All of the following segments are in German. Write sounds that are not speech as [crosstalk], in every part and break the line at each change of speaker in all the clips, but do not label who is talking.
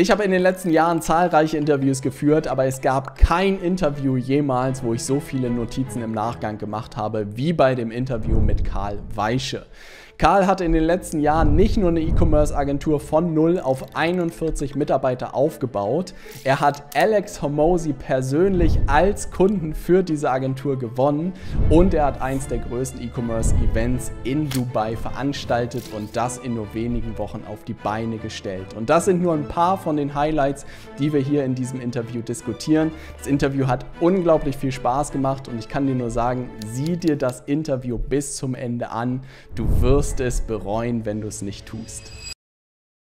Ich habe in den letzten Jahren zahlreiche Interviews geführt, aber es gab kein Interview jemals, wo ich so viele Notizen im Nachgang gemacht habe, wie bei dem Interview mit Karl Weische. Karl hatte in den letzten Jahren nicht nur eine E-Commerce-Agentur von 0 auf 41 Mitarbeiter aufgebaut, er hat Alex Homosi persönlich als Kunden für diese Agentur gewonnen und er hat eins der größten E-Commerce-Events in Dubai veranstaltet und das in nur wenigen Wochen auf die Beine gestellt. Und das sind nur ein paar von den Highlights, die wir hier in diesem Interview diskutieren. Das Interview hat unglaublich viel Spaß gemacht und ich kann dir nur sagen, sieh dir das Interview bis zum Ende an. Du wirst wirst es bereuen, wenn du es nicht tust.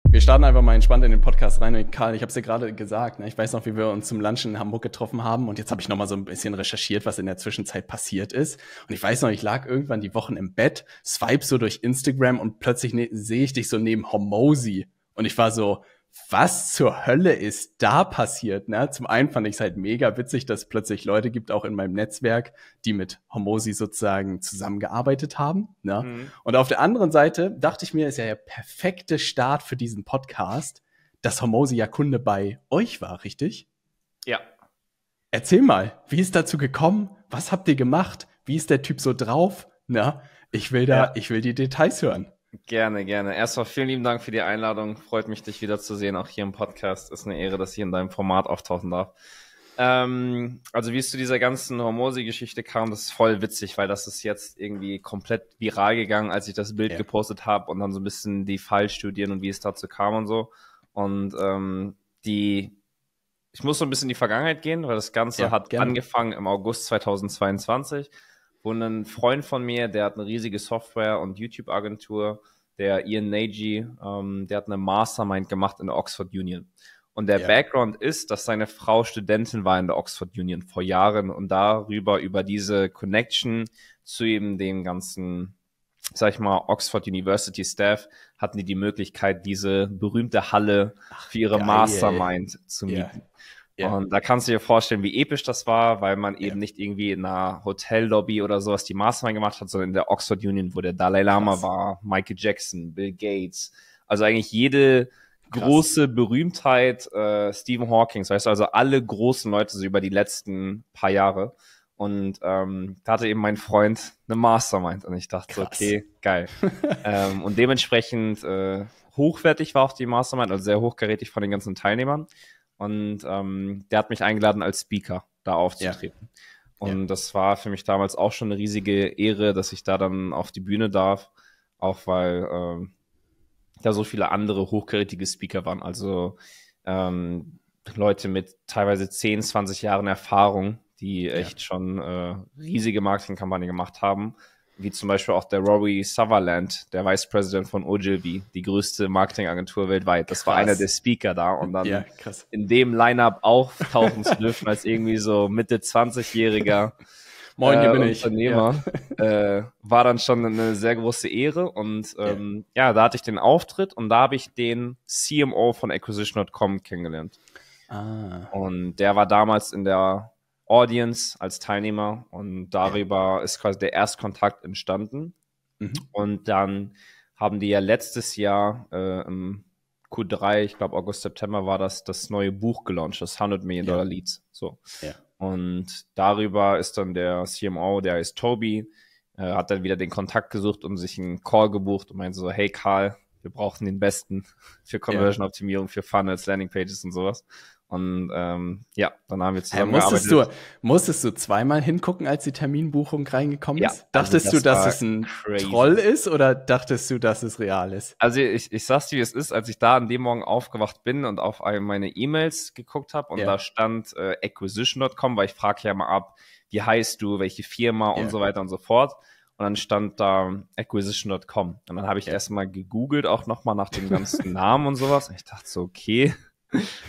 Wir starten einfach mal entspannt in den Podcast rein. Und Karl, ich habe es dir gerade gesagt, ne? ich weiß noch, wie wir uns zum Lunchen in Hamburg getroffen haben. Und jetzt habe ich noch mal so ein bisschen recherchiert, was in der Zwischenzeit passiert ist. Und ich weiß noch, ich lag irgendwann die Wochen im Bett, swipe so durch Instagram und plötzlich ne sehe ich dich so neben Homosi. Und ich war so, was zur Hölle ist da passiert? Ne? Zum einen fand ich es halt mega witzig, dass es plötzlich Leute gibt, auch in meinem Netzwerk, die mit Homosi sozusagen zusammengearbeitet haben. Ne? Mhm. Und auf der anderen Seite dachte ich mir, ist ja der perfekte Start für diesen Podcast, dass Homosi ja Kunde bei euch war, richtig? Ja. Erzähl mal, wie ist dazu gekommen? Was habt ihr gemacht? Wie ist der Typ so drauf? Na, ich will da, ja. ich will die Details hören.
Gerne, gerne. Erstmal vielen lieben Dank für die Einladung. Freut mich, dich wiederzusehen, auch hier im Podcast. Ist eine Ehre, dass ich in deinem Format auftauchen darf. Ähm, also wie es zu dieser ganzen Hormosi-Geschichte kam, das ist voll witzig, weil das ist jetzt irgendwie komplett viral gegangen, als ich das Bild ja. gepostet habe und dann so ein bisschen die Fallstudien und wie es dazu kam und so. Und ähm, die, ich muss so ein bisschen in die Vergangenheit gehen, weil das Ganze ja, hat gerne. angefangen im August 2022 wo ein Freund von mir, der hat eine riesige Software- und YouTube-Agentur, der Ian Nagy, ähm, der hat eine Mastermind gemacht in der Oxford Union. Und der ja. Background ist, dass seine Frau Studentin war in der Oxford Union vor Jahren und darüber, über diese Connection zu eben dem ganzen, sag ich mal, Oxford University Staff, hatten die die Möglichkeit, diese berühmte Halle für ihre Geil. Mastermind zu mieten. Ja. Yeah. Und da kannst du dir vorstellen, wie episch das war, weil man eben nicht irgendwie in einer Hotellobby oder sowas die Mastermind gemacht hat, sondern in der Oxford Union, wo der Dalai Lama Krass. war, Michael Jackson, Bill Gates. Also eigentlich jede Krass. große Berühmtheit, äh, Stephen Hawking, das heißt also alle großen Leute so über die letzten paar Jahre. Und ähm, da hatte eben mein Freund eine Mastermind und ich dachte, Krass. okay, geil. [laughs] ähm, und dementsprechend äh, hochwertig war auch die Mastermind, also sehr hochkarätig von den ganzen Teilnehmern. Und ähm, der hat mich eingeladen, als Speaker da aufzutreten. Ja. Und ja. das war für mich damals auch schon eine riesige Ehre, dass ich da dann auf die Bühne darf, auch weil ähm, da so viele andere hochkarätige Speaker waren. Also ähm, Leute mit teilweise 10, 20 Jahren Erfahrung, die echt ja. schon äh, riesige Marketingkampagnen gemacht haben wie zum Beispiel auch der Rory Sutherland, der Vice President von Ogilvy, die größte Marketingagentur weltweit. Das krass. war einer der Speaker da und dann ja, in dem Lineup auftauchen zu dürfen als irgendwie so Mitte 20-Jähriger. [laughs] Moin, hier äh, bin ich. Unternehmer. Ja. Äh, war dann schon eine sehr große Ehre und ähm, ja. ja, da hatte ich den Auftritt und da habe ich den CMO von Acquisition.com kennengelernt. Ah. Und der war damals in der Audience, als Teilnehmer und darüber ist quasi der Erstkontakt entstanden. Mhm. Und dann haben die ja letztes Jahr äh, im Q3, ich glaube August, September war das, das neue Buch gelauncht, das 100 Million Dollar Leads. So. Ja. Und darüber ist dann der CMO, der heißt Toby, äh, hat dann wieder den Kontakt gesucht und sich einen Call gebucht und meinte so, hey Karl, wir brauchen den Besten [laughs] für Conversion-Optimierung, für Funnels, Landing-Pages und sowas. Und ähm, ja, dann haben wir äh, zusammengearbeitet. Hey, musstest, du, musstest du
zweimal hingucken, als die Terminbuchung reingekommen ja, ist? Dachtest also das du, dass es
ein crazy. Troll ist oder
dachtest du, dass es real ist?
Also ich, ich sag's dir, wie es ist, als ich da an dem Morgen aufgewacht bin und auf meine E-Mails geguckt habe und ja. da stand äh, acquisition.com, weil ich frage ja mal ab, wie heißt du, welche Firma ja. und so weiter und so fort. Und dann stand da acquisition.com. Und dann habe ich erstmal gegoogelt, auch nochmal nach dem ganzen [laughs] Namen und sowas. Und ich dachte so, okay,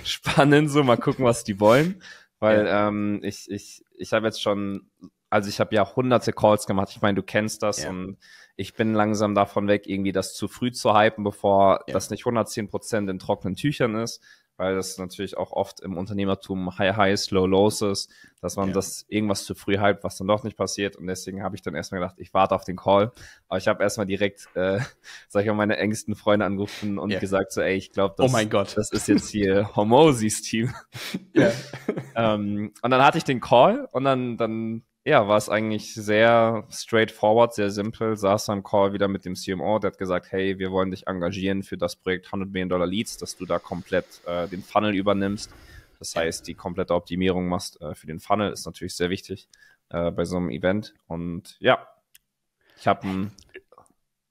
spannend. So, mal gucken, was die wollen. Weil ja. ähm, ich, ich, ich habe jetzt schon, also ich habe ja hunderte Calls gemacht. Ich meine, du kennst das ja. und ich bin langsam davon weg, irgendwie das zu früh zu hypen, bevor ja. das nicht 110 Prozent in trockenen Tüchern ist weil das natürlich auch oft im Unternehmertum High Highs, Low Lows ist, dass man ja. das irgendwas zu früh hypt, was dann doch nicht passiert. Und deswegen habe ich dann erstmal gedacht, ich warte auf den Call. Aber ich habe erstmal direkt, äh, [laughs] sag ich mal, meine engsten Freunde angerufen und ja. gesagt so, ey, ich glaube, oh das, oh das ist jetzt hier [laughs] Homosis Team. Ja. [laughs] ähm, und dann hatte ich den Call und dann, dann ja, war es eigentlich sehr straightforward, sehr simpel. Saß am Call wieder mit dem CMO, der hat gesagt, hey, wir wollen dich engagieren für das Projekt 100 Millionen Dollar Leads, dass du da komplett äh, den Funnel übernimmst. Das heißt, die komplette Optimierung machst äh, für den Funnel ist natürlich sehr wichtig äh, bei so einem Event. Und ja, ich habe ein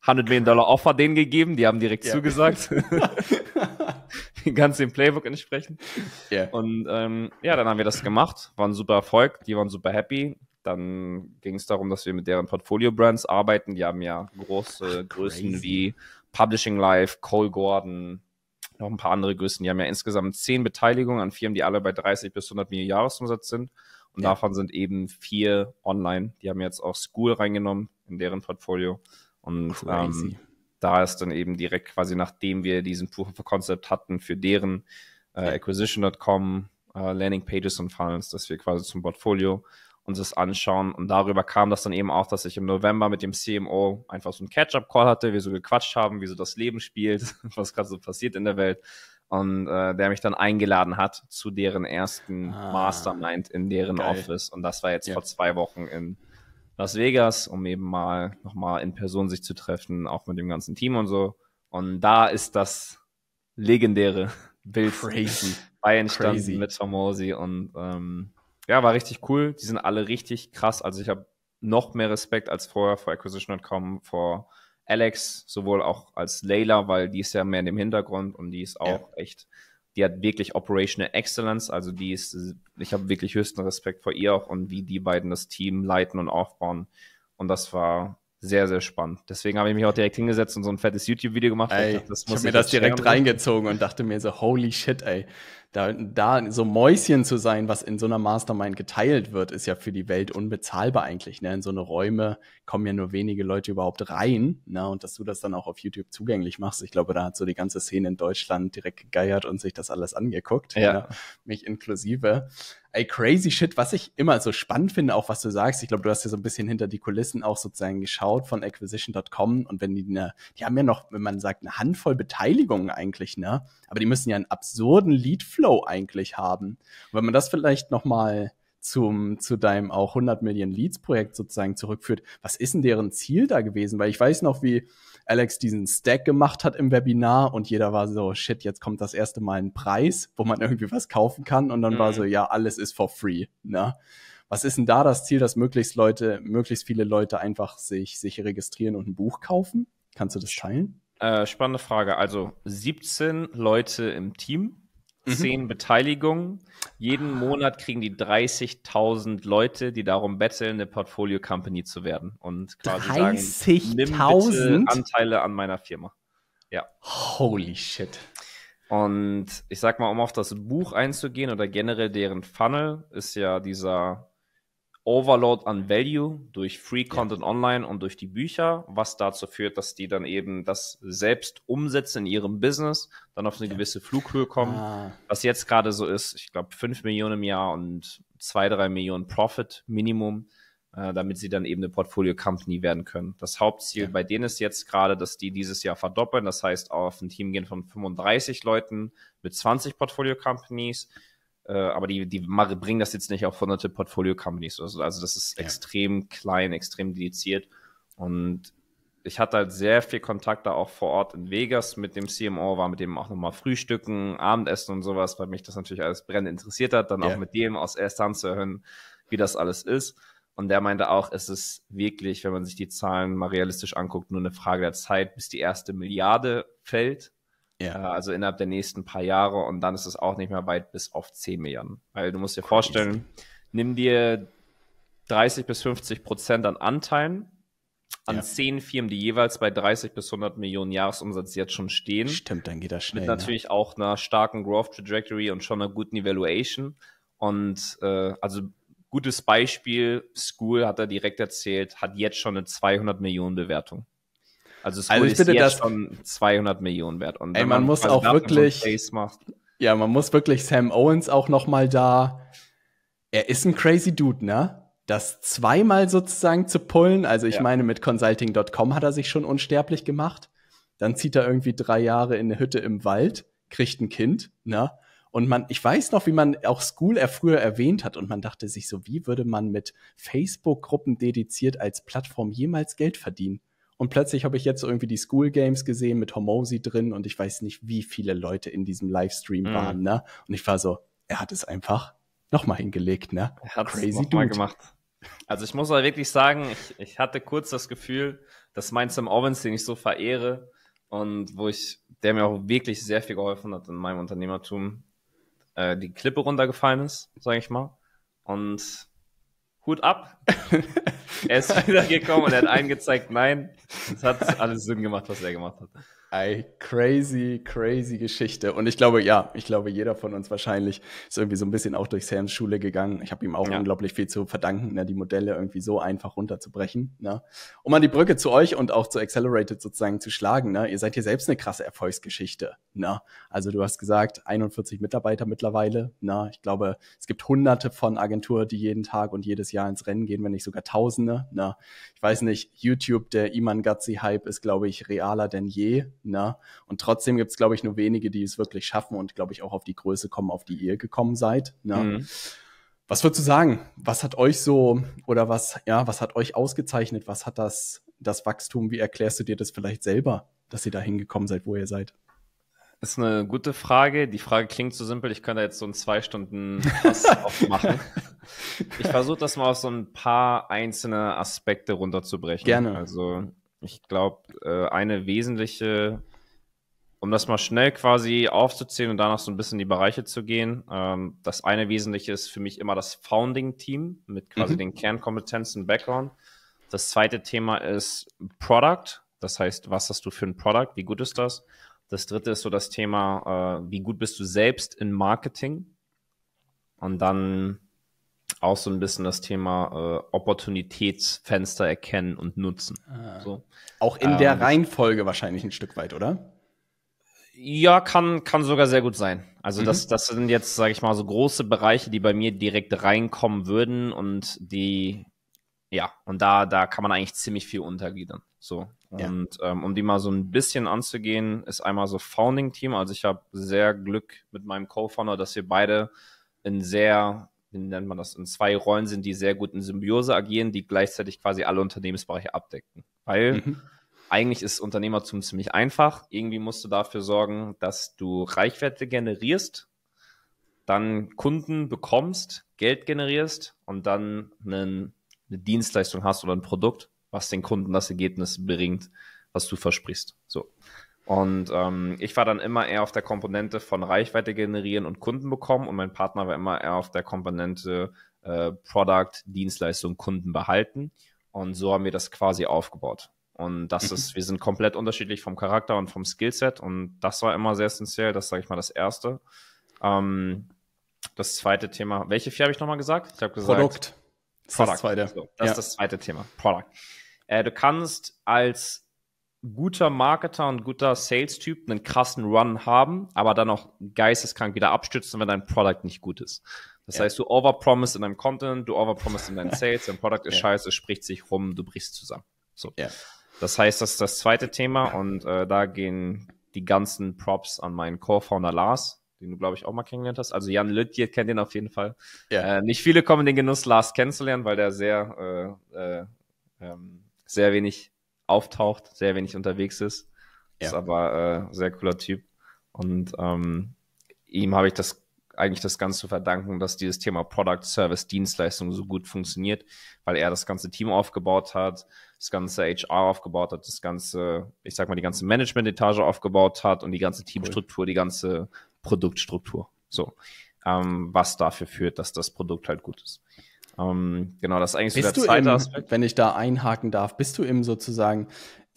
100 Millionen Dollar Offer denen gegeben, die haben direkt ja. zugesagt. [laughs] ganz dem Playbook entsprechend. Yeah. Und ähm, ja, dann haben wir das gemacht, war ein super Erfolg, die waren super happy. Dann ging es darum, dass wir mit deren Portfolio-Brands arbeiten. Die haben ja große Ach, Größen wie Publishing Life, Cole Gordon, noch ein paar andere Größen. Die haben ja insgesamt zehn Beteiligungen an Firmen, die alle bei 30 bis 100 Millionen Jahresumsatz sind. Und ja. davon sind eben vier online. Die haben jetzt auch School reingenommen in deren Portfolio. Und ähm, da ist dann eben direkt quasi, nachdem wir diesen Proof of Concept hatten für deren äh, Acquisition.com, äh, Landing Pages und Funnels, dass wir quasi zum Portfolio uns das anschauen. Und darüber kam das dann eben auch, dass ich im November mit dem CMO einfach so einen Catch-up-Call hatte, wir so gequatscht haben, wie so das Leben spielt, [laughs] was gerade so passiert in der Welt. Und äh, der mich dann eingeladen hat zu deren ersten ah, Mastermind in deren geil. Office. Und das war jetzt ja. vor zwei Wochen in Las Vegas, um eben mal nochmal in Person sich zu treffen, auch mit dem ganzen Team und so. Und da ist das legendäre Bild Crazy. [laughs] bei entstanden Crazy. mit Formosi und ähm, ja, war richtig cool. Die sind alle richtig krass. Also ich habe noch mehr Respekt als vorher vor Acquisition.com, vor Alex, sowohl auch als Layla, weil die ist ja mehr in dem Hintergrund und die ist auch ja. echt, die hat wirklich Operational Excellence. Also die ist, ich habe wirklich höchsten Respekt vor ihr auch und wie die beiden das Team leiten und aufbauen. Und das war sehr, sehr spannend. Deswegen habe ich mich auch direkt hingesetzt
und so ein fettes YouTube-Video gemacht. Ey, ich, ich habe mir das direkt reingezogen und dachte mir so, holy shit, ey da, da so Mäuschen zu sein, was in so einer Mastermind geteilt wird, ist ja für die Welt unbezahlbar eigentlich. Ne? In so eine Räume kommen ja nur wenige Leute überhaupt rein. Ne? Und dass du das dann auch auf YouTube zugänglich machst, ich glaube, da hat so die ganze Szene in Deutschland direkt gegeiert und sich das alles angeguckt. Ja. Ne? Mich inklusive. Ey, crazy shit, was ich immer so spannend finde, auch was du sagst. Ich glaube, du hast ja so ein bisschen hinter die Kulissen auch sozusagen geschaut von acquisition.com und wenn die eine, die haben ja noch, wenn man sagt, eine Handvoll Beteiligungen eigentlich, ne? Aber die müssen ja einen absurden Leadflow Flow eigentlich haben. wenn man das vielleicht nochmal zum, zu deinem auch 100 Millionen Leads Projekt sozusagen zurückführt, was ist denn deren Ziel da gewesen? Weil ich weiß noch, wie Alex diesen Stack gemacht hat im Webinar und jeder war so, shit, jetzt kommt das erste Mal ein Preis, wo man irgendwie was kaufen kann und dann mhm. war so, ja, alles ist for free, ne? Was ist denn da das Ziel, dass möglichst Leute, möglichst viele Leute einfach sich, sich registrieren und ein Buch kaufen? Kannst du das teilen?
Äh, spannende Frage. Also 17 Leute im Team, Mhm. zehn mhm. Beteiligungen. Jeden ah. Monat kriegen die 30.000 Leute, die darum betteln, eine Portfolio Company zu werden und quasi 30 sagen, nimm bitte Anteile an meiner Firma. Ja. Holy shit. Und ich sag mal, um auf das Buch einzugehen oder generell deren Funnel, ist ja dieser Overload an Value durch Free Content ja. Online und durch die Bücher, was dazu führt, dass die dann eben das selbst umsetzen in ihrem Business, dann auf eine ja. gewisse Flughöhe kommen. Ah. Was jetzt gerade so ist, ich glaube, 5 Millionen im Jahr und 2, 3 Millionen Profit Minimum, äh, damit sie dann eben eine Portfolio Company werden können. Das Hauptziel ja. bei denen ist jetzt gerade, dass die dieses Jahr verdoppeln. Das heißt, auf ein Team gehen von 35 Leuten mit 20 Portfolio Companies äh, aber die, die bringen das jetzt nicht auf hunderte Portfolio-Companies. Also, also das ist ja. extrem klein, extrem dediziert. Und ich hatte halt sehr viel Kontakt da auch vor Ort in Vegas mit dem CMO, war mit dem auch nochmal frühstücken, Abendessen und sowas, weil mich das natürlich alles brennend interessiert hat, dann yeah. auch mit dem aus erster Hand zu hören, wie das alles ist. Und der meinte auch, es ist wirklich, wenn man sich die Zahlen mal realistisch anguckt, nur eine Frage der Zeit, bis die erste Milliarde fällt. Ja. Äh, also innerhalb der nächsten paar Jahre und dann ist es auch nicht mehr weit bis auf 10 Milliarden. Weil du musst dir vorstellen, nimm dir 30 bis 50 Prozent an Anteilen an ja. 10 Firmen, die jeweils bei 30 bis 100 Millionen Jahresumsatz jetzt schon stehen. Stimmt, dann geht das schnell. Mit ne? natürlich ne? auch einer starken Growth Trajectory und schon einer guten Evaluation. Und äh, also gutes Beispiel, School hat er direkt erzählt, hat jetzt schon eine 200 Millionen Bewertung. Also es also ich finde das schon 200 Millionen wert. Und ey, man, man muss auch wirklich, ja, man
muss wirklich Sam Owens auch noch mal da. Er ist ein crazy Dude, ne? Das zweimal sozusagen zu pullen. Also ich ja. meine, mit Consulting.com hat er sich schon unsterblich gemacht. Dann zieht er irgendwie drei Jahre in eine Hütte im Wald, kriegt ein Kind, ne? Und man, ich weiß noch, wie man auch School er früher erwähnt hat und man dachte sich so, wie würde man mit Facebook-Gruppen dediziert als Plattform jemals Geld verdienen? Und plötzlich habe ich jetzt irgendwie die School Games gesehen mit Homosi drin und ich weiß nicht, wie viele Leute in diesem Livestream mhm. waren, ne? Und ich war so, er hat es einfach nochmal hingelegt, ne? Er hat Crazy noch nochmal gemacht.
Also ich muss aber wirklich sagen, ich, ich hatte kurz das Gefühl, dass mein Sam Owens, den ich so verehre und wo ich, der mir auch wirklich sehr viel geholfen hat in meinem Unternehmertum, äh, die Klippe runtergefallen ist, sage ich mal. Und Hut ab. [laughs]
er ist wieder gekommen und er hat eingezeigt, nein. Es hat alles Sinn gemacht, was er gemacht hat. Ei, crazy, crazy Geschichte. Und ich glaube, ja, ich glaube, jeder von uns wahrscheinlich ist irgendwie so ein bisschen auch durch Sams Schule gegangen. Ich habe ihm auch ja. unglaublich viel zu verdanken, ne, die Modelle irgendwie so einfach runterzubrechen. Ne? Um an die Brücke zu euch und auch zu Accelerated sozusagen zu schlagen. Ne? Ihr seid hier selbst eine krasse Erfolgsgeschichte. Ne? Also du hast gesagt, 41 Mitarbeiter mittlerweile. Ne? Ich glaube, es gibt hunderte von Agenturen, die jeden Tag und jedes Jahr ins Rennen gehen, wenn nicht sogar tausende. Ne? Ich weiß nicht, YouTube, der Iman Gazzi-Hype ist, glaube ich, realer denn je. Na? Ne? Und trotzdem gibt es, glaube ich, nur wenige, die es wirklich schaffen und, glaube ich, auch auf die Größe kommen, auf die ihr gekommen seid. Ne? Mhm. Was würdest du sagen? Was hat euch so oder was, ja, was hat euch ausgezeichnet? Was hat das, das Wachstum? Wie erklärst du dir das vielleicht selber, dass ihr da hingekommen seid, wo ihr seid?
Das ist eine gute Frage. Die Frage klingt so simpel, ich könnte jetzt so einen zwei Stunden Pass [laughs] aufmachen. Ich versuche das mal auf so ein paar einzelne Aspekte runterzubrechen. Gerne. Also ich glaube, äh, eine wesentliche, um das mal schnell quasi aufzuzählen und danach so ein bisschen in die Bereiche zu gehen, ähm, das eine wesentliche ist für mich immer das Founding-Team mit quasi mhm. den Kernkompetenzen Background. Das zweite Thema ist Product, das heißt, was hast du für ein Product, wie gut ist das? Das dritte ist so das Thema, äh, wie gut bist du selbst in Marketing? Und dann auch so ein bisschen das Thema äh, Opportunitätsfenster erkennen und nutzen. Ah. So. Auch in ähm, der Reihenfolge wahrscheinlich ein Stück weit, oder? Ja, kann, kann sogar sehr gut sein. Also mhm. das, das sind jetzt, sage ich mal, so große Bereiche, die bei mir direkt reinkommen würden und die, ja, und da, da kann man eigentlich ziemlich viel untergliedern. So. Und ja. ähm, um die mal so ein bisschen anzugehen, ist einmal so Founding Team. Also ich habe sehr Glück mit meinem Co-Founder, dass wir beide in sehr wie nennt man das, in zwei Rollen sind, die sehr gut in Symbiose agieren, die gleichzeitig quasi alle Unternehmensbereiche abdecken. Weil mhm. eigentlich ist Unternehmertum ziemlich einfach. Irgendwie musst du dafür sorgen, dass du Reichwerte generierst, dann Kunden bekommst, Geld generierst und dann einen, eine Dienstleistung hast oder ein Produkt, was den Kunden das Ergebnis bringt, was du versprichst. So. Und ähm, ich war dann immer eher auf der Komponente von Reichweite generieren und Kunden bekommen und mein Partner war immer eher auf der Komponente äh, Product, Dienstleistung, Kunden behalten. Und so haben wir das quasi aufgebaut. Und das mhm. ist, wir sind komplett unterschiedlich vom Charakter und vom Skillset. Und das war immer sehr essentiell. Das sage ich mal das Erste. Ähm, das zweite Thema, welche vier habe ich nochmal gesagt? Ich habe gesagt. Produkt. Das Product. Ist das, zweite. So, das ja. ist das zweite Thema. Product. Äh, du kannst als guter Marketer und guter Sales-Typ einen krassen Run haben, aber dann auch geisteskrank wieder abstützen, wenn dein Product nicht gut ist. Das ja. heißt, du overpromise in deinem Content, du overpromise in deinen [laughs] Sales, dein Product ist ja. scheiße, es spricht sich rum, du brichst zusammen. So. Ja. Das heißt, das ist das zweite Thema und äh, da gehen die ganzen Props an meinen Co-Founder Lars, den du, glaube ich, auch mal kennengelernt hast. Also Jan Lüttje kennt ihn auf jeden Fall. Ja. Äh, nicht viele kommen in den Genuss, Lars kennenzulernen, weil der sehr, äh, äh, ähm, sehr wenig auftaucht, sehr wenig unterwegs ist. Ja. Ist aber äh, sehr cooler Typ. Und ähm, ihm habe ich das eigentlich das Ganze zu verdanken, dass dieses Thema Product, Service, Dienstleistung so gut funktioniert, weil er das ganze Team aufgebaut hat, das ganze HR aufgebaut hat, das ganze, ich sag mal, die ganze Management-Etage aufgebaut hat und die ganze Teamstruktur, cool. die ganze Produktstruktur. So, ähm, was dafür führt, dass das Produkt halt gut ist. Ähm, genau, das ist eigentlich bist so der zweite Aspekt.
Wenn ich da einhaken darf, bist du im sozusagen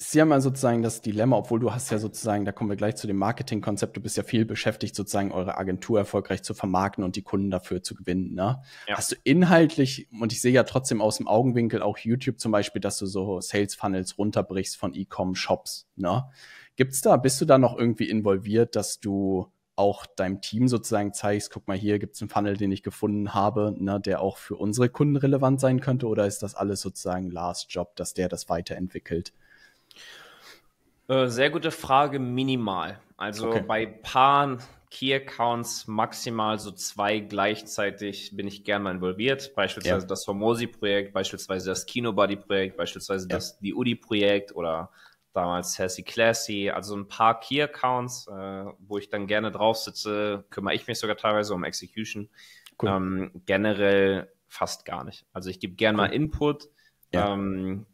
Sie haben ja sozusagen das Dilemma, obwohl du hast ja sozusagen, da kommen wir gleich zu dem Marketingkonzept, du bist ja viel beschäftigt, sozusagen eure Agentur erfolgreich zu vermarkten und die Kunden dafür zu gewinnen. Ne? Ja. Hast du inhaltlich, und ich sehe ja trotzdem aus dem Augenwinkel auch YouTube zum Beispiel, dass du so Sales Funnels runterbrichst von E-Com-Shops. Ne? Gibt's da, bist du da noch irgendwie involviert, dass du auch deinem Team sozusagen zeigst, guck mal, hier gibt es einen Funnel, den ich gefunden habe, ne, der auch für unsere Kunden relevant sein könnte, oder ist das alles sozusagen Last Job, dass der das weiterentwickelt?
Äh, sehr gute Frage, minimal. Also okay. bei Paaren, Key Accounts, maximal so zwei gleichzeitig bin ich gerne mal involviert. Beispielsweise ja. das Formosi-Projekt, beispielsweise das Kinobody-Projekt, beispielsweise ja. das die Udi-Projekt oder damals Sassy Classy, also ein paar Key Accounts, äh, wo ich dann gerne drauf sitze, kümmere ich mich sogar teilweise um Execution. Cool. Ähm, generell fast gar nicht. Also ich gebe gerne cool. mal Input,
ja. ähm,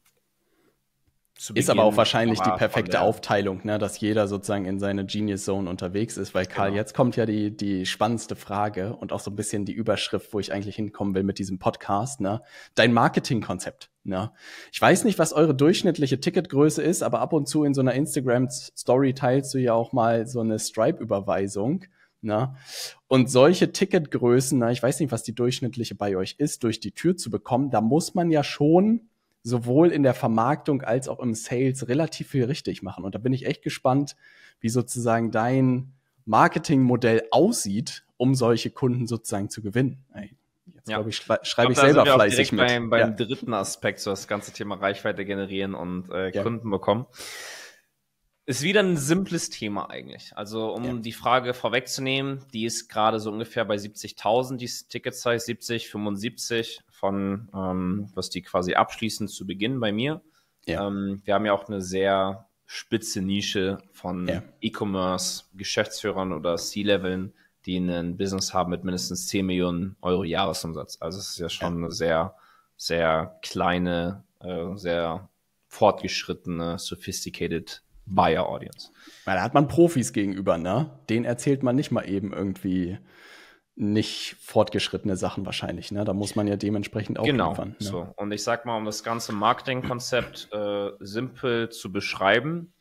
Beginn ist aber auch wahrscheinlich die perfekte Aufteilung, ne, dass jeder sozusagen in seine Genius Zone unterwegs ist, weil Karl, genau. jetzt kommt ja die, die spannendste Frage und auch so ein bisschen die Überschrift, wo ich eigentlich hinkommen will mit diesem Podcast, ne? Dein Marketingkonzept. Ne? Ich weiß nicht, was eure durchschnittliche Ticketgröße ist, aber ab und zu in so einer Instagram-Story teilst du ja auch mal so eine Stripe-Überweisung. Ne? Und solche Ticketgrößen, ne? ich weiß nicht, was die durchschnittliche bei euch ist, durch die Tür zu bekommen, da muss man ja schon sowohl in der Vermarktung als auch im Sales relativ viel richtig machen. Und da bin ich echt gespannt, wie sozusagen dein Marketingmodell aussieht, um solche Kunden sozusagen zu gewinnen. Jetzt ja. glaube ich, schreibe ich, glaub, ich selber fleißig mit. Beim, beim ja.
dritten Aspekt, so das ganze Thema Reichweite generieren und äh, ja. Kunden bekommen. Ist wieder ein simples Thema eigentlich. Also, um ja. die Frage vorwegzunehmen, die ist gerade so ungefähr bei 70.000, die Ticket Size 70, 75 von, ähm, was die quasi abschließend zu Beginn bei mir. Ja. Ähm, wir haben ja auch eine sehr spitze Nische von ja. E-Commerce-Geschäftsführern oder C-Leveln, die ein Business haben mit mindestens 10 Millionen Euro Jahresumsatz. Also es ist ja schon ja. eine sehr, sehr
kleine, äh, sehr fortgeschrittene, sophisticated Buyer-Audience. Weil da hat man Profis gegenüber, ne? Den erzählt man nicht mal eben irgendwie nicht fortgeschrittene Sachen wahrscheinlich. Ne? Da muss man ja dementsprechend auch genau, liefern. Genau. Ne?
Und ich sag mal, um das ganze Marketingkonzept äh, simpel zu beschreiben,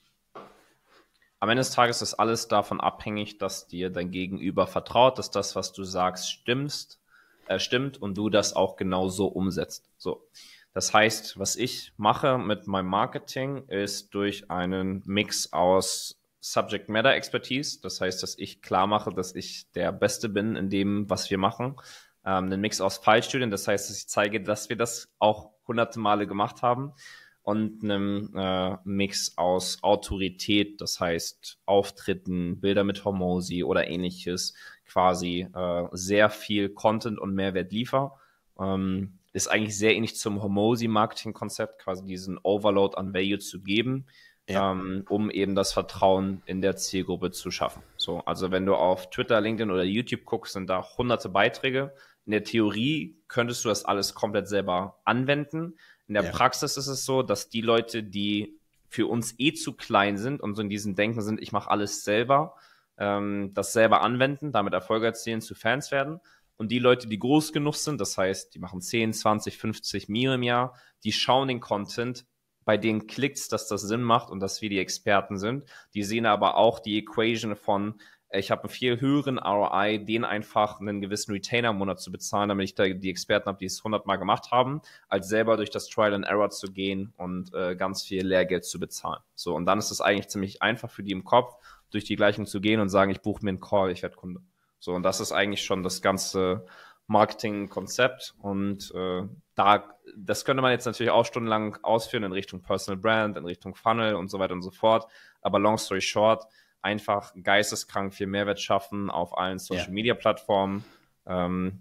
am Ende des Tages ist alles davon abhängig, dass dir dein Gegenüber vertraut, dass das, was du sagst, stimmst, äh, stimmt und du das auch genau so umsetzt. So. Das heißt, was ich mache mit meinem Marketing ist durch einen Mix aus Subject Matter Expertise. Das heißt, dass ich klar mache, dass ich der Beste bin in dem, was wir machen. Ähm, einen Mix aus Fallstudien. Das heißt, dass ich zeige, dass wir das auch hunderte Male gemacht haben. Und einem äh, Mix aus Autorität, das heißt Auftritten, Bilder mit Hormosi oder ähnliches, quasi äh, sehr viel Content und Mehrwert liefer. Ähm, ist eigentlich sehr ähnlich zum Hormosi-Marketing-Konzept, quasi diesen Overload an Value zu geben, ja. ähm, um eben das Vertrauen in der Zielgruppe zu schaffen. So, also wenn du auf Twitter, LinkedIn oder YouTube guckst, sind da hunderte Beiträge. In der Theorie könntest du das alles komplett selber anwenden. In der ja. Praxis ist es so, dass die Leute, die für uns eh zu klein sind und so in diesem Denken sind, ich mache alles selber, ähm, das selber anwenden, damit Erfolge erzielen, zu Fans werden. Und die Leute, die groß genug sind, das heißt, die machen 10, 20, 50 Mio im Jahr, die schauen den Content, bei denen klickt's, dass das Sinn macht und dass wir die Experten sind. Die sehen aber auch die Equation von, äh, ich habe einen viel höheren ROI, den einfach einen gewissen Retainer im Monat zu bezahlen, damit ich da die Experten habe, die es 100 Mal gemacht haben, als selber durch das Trial and Error zu gehen und äh, ganz viel Lehrgeld zu bezahlen. So, und dann ist es eigentlich ziemlich einfach für die im Kopf, durch die Gleichung zu gehen und sagen, ich buche mir einen Call, ich werde Kunde. So, und das ist eigentlich schon das ganze Marketing-Konzept und äh, da, das könnte man jetzt natürlich auch stundenlang ausführen in Richtung Personal Brand, in Richtung Funnel und so weiter und so fort. Aber long story short, einfach geisteskrank viel Mehrwert schaffen auf allen Social Media Plattformen. Ähm,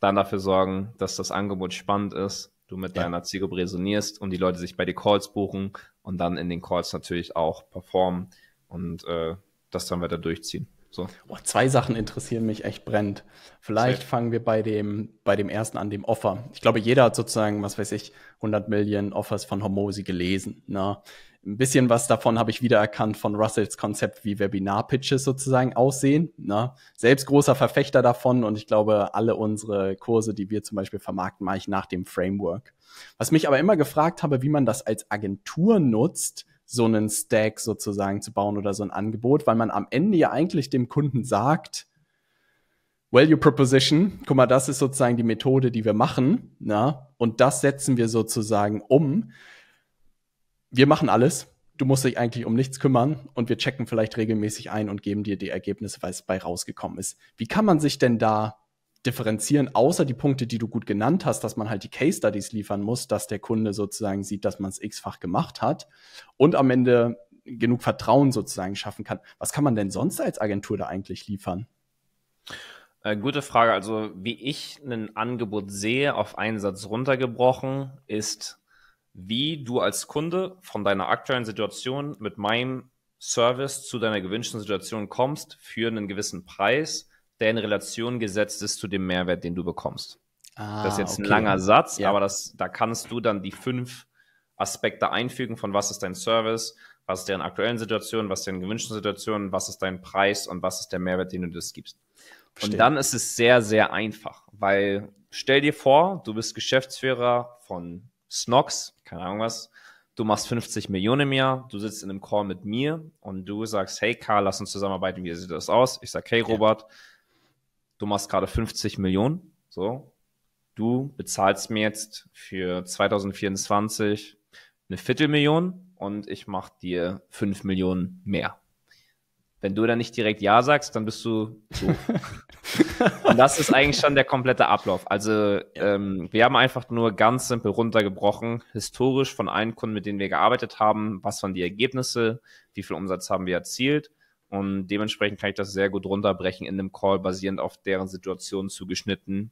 dann dafür sorgen, dass das Angebot spannend ist, du mit ja. deiner Zielgruppe resonierst und die Leute sich bei dir Calls buchen und dann in den Calls natürlich auch
performen und äh, das dann weiter durchziehen. So. Oh, zwei Sachen interessieren mich echt brennend. Vielleicht Safe. fangen wir bei dem, bei dem ersten an, dem Offer. Ich glaube, jeder hat sozusagen, was weiß ich, 100 Millionen Offers von Homosi gelesen. Ne? Ein bisschen was davon habe ich wiedererkannt von Russells Konzept, wie Webinar-Pitches sozusagen aussehen. Ne? Selbst großer Verfechter davon und ich glaube, alle unsere Kurse, die wir zum Beispiel vermarkten, mache ich nach dem Framework. Was mich aber immer gefragt habe, wie man das als Agentur nutzt, so einen Stack sozusagen zu bauen oder so ein Angebot, weil man am Ende ja eigentlich dem Kunden sagt, Value Proposition, guck mal, das ist sozusagen die Methode, die wir machen, na, und das setzen wir sozusagen um. Wir machen alles, du musst dich eigentlich um nichts kümmern und wir checken vielleicht regelmäßig ein und geben dir die Ergebnisse, was bei rausgekommen ist. Wie kann man sich denn da differenzieren, außer die Punkte, die du gut genannt hast, dass man halt die Case Studies liefern muss, dass der Kunde sozusagen sieht, dass man es x-fach gemacht hat und am Ende genug Vertrauen sozusagen schaffen kann. Was kann man denn sonst als Agentur da eigentlich liefern?
Äh, gute Frage. Also wie ich ein Angebot sehe, auf einen Satz runtergebrochen, ist, wie du als Kunde von deiner aktuellen Situation mit meinem Service zu deiner gewünschten Situation kommst für einen gewissen Preis der in Relation gesetzt ist zu dem Mehrwert, den du bekommst. Ah, das ist jetzt okay. ein langer Satz, ja. aber das, da kannst du dann die fünf Aspekte einfügen von was ist dein Service, was ist deren aktuellen Situation, was ist deren gewünschten Situation, was ist dein Preis und was ist der Mehrwert, den du das gibst. Verstehe. Und dann ist es sehr, sehr einfach, weil stell dir vor, du bist Geschäftsführer von Snox, keine Ahnung was, du machst 50 Millionen im Jahr, du sitzt in einem Call mit mir und du sagst, hey Karl, lass uns zusammenarbeiten, wie sieht das aus? Ich sag, hey Robert, ja du machst gerade 50 Millionen, so, du bezahlst mir jetzt für 2024 eine Viertelmillion und ich mache dir 5 Millionen mehr. Wenn du dann nicht direkt Ja sagst, dann bist du doof. [laughs] und das ist eigentlich schon der komplette Ablauf. Also ähm, wir haben einfach nur ganz simpel runtergebrochen, historisch von allen Kunden, mit denen wir gearbeitet haben, was waren die Ergebnisse, wie viel Umsatz haben wir erzielt und dementsprechend kann ich das sehr gut runterbrechen in einem Call, basierend auf deren Situation zugeschnitten,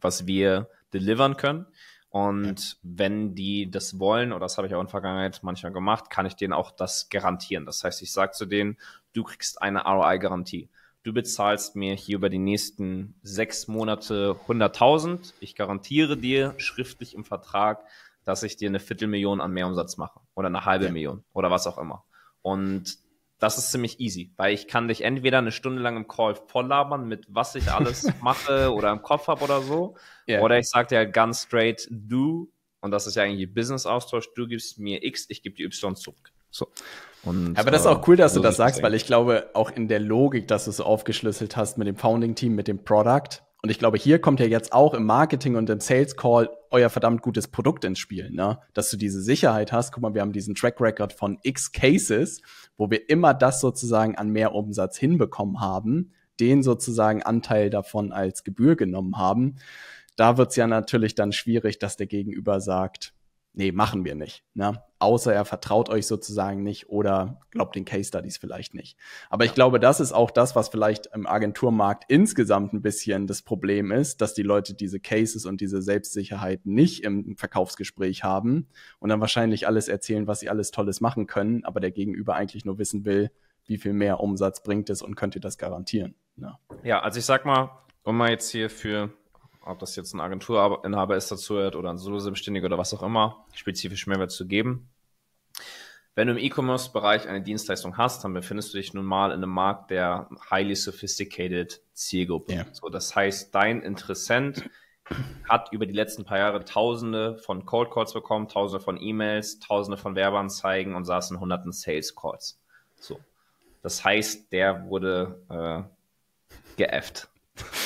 was wir delivern können. Und ja. wenn die das wollen, oder das habe ich auch in der Vergangenheit manchmal gemacht, kann ich denen auch das garantieren. Das heißt, ich sage zu denen, du kriegst eine ROI-Garantie. Du bezahlst mir hier über die nächsten sechs Monate 100.000. Ich garantiere dir schriftlich im Vertrag, dass ich dir eine Viertelmillion an Mehrumsatz mache oder eine halbe ja. Million oder was auch immer. Und das ist ziemlich easy, weil ich kann dich entweder eine Stunde lang im Call volllabern mit was ich alles [laughs] mache oder im Kopf habe oder so, yeah. oder ich sage dir halt ganz straight, du, und das ist ja eigentlich Business-Austausch, du gibst mir X, ich gebe dir Y zurück.
So. Und, Aber das ist äh, auch cool, dass äh, du das sagst, weil ich glaube, auch in der Logik, dass du es aufgeschlüsselt hast mit dem Founding-Team, mit dem Product, und ich glaube, hier kommt ja jetzt auch im Marketing und im Sales Call euer verdammt gutes Produkt ins Spiel, ne? Dass du diese Sicherheit hast. Guck mal, wir haben diesen Track Record von X Cases, wo wir immer das sozusagen an mehr Umsatz hinbekommen haben, den sozusagen Anteil davon als Gebühr genommen haben. Da wird's ja natürlich dann schwierig, dass der Gegenüber sagt, nee, machen wir nicht. Ne? Außer er vertraut euch sozusagen nicht oder glaubt den Case Studies vielleicht nicht. Aber ich glaube, das ist auch das, was vielleicht im Agenturmarkt insgesamt ein bisschen das Problem ist, dass die Leute diese Cases und diese Selbstsicherheit nicht im Verkaufsgespräch haben und dann wahrscheinlich alles erzählen, was sie alles Tolles machen können, aber der Gegenüber eigentlich nur wissen will, wie viel mehr Umsatz bringt es und könnt ihr das garantieren. Ne?
Ja, also ich sag mal, um mal jetzt hier für ob das jetzt ein Agenturinhaber ist dazu hört oder ein Solo-Selbstständiger oder was auch immer, spezifisch Mehrwert zu geben. Wenn du im E-Commerce-Bereich eine Dienstleistung hast, dann befindest du dich nun mal in einem Markt der highly sophisticated Zielgruppe. Yeah. So, das heißt, dein Interessent hat über die letzten paar Jahre Tausende von Cold Calls bekommen, Tausende von E-Mails, Tausende von Werbeanzeigen und saßen hunderten Sales Calls. So, das heißt, der wurde äh, geäfft.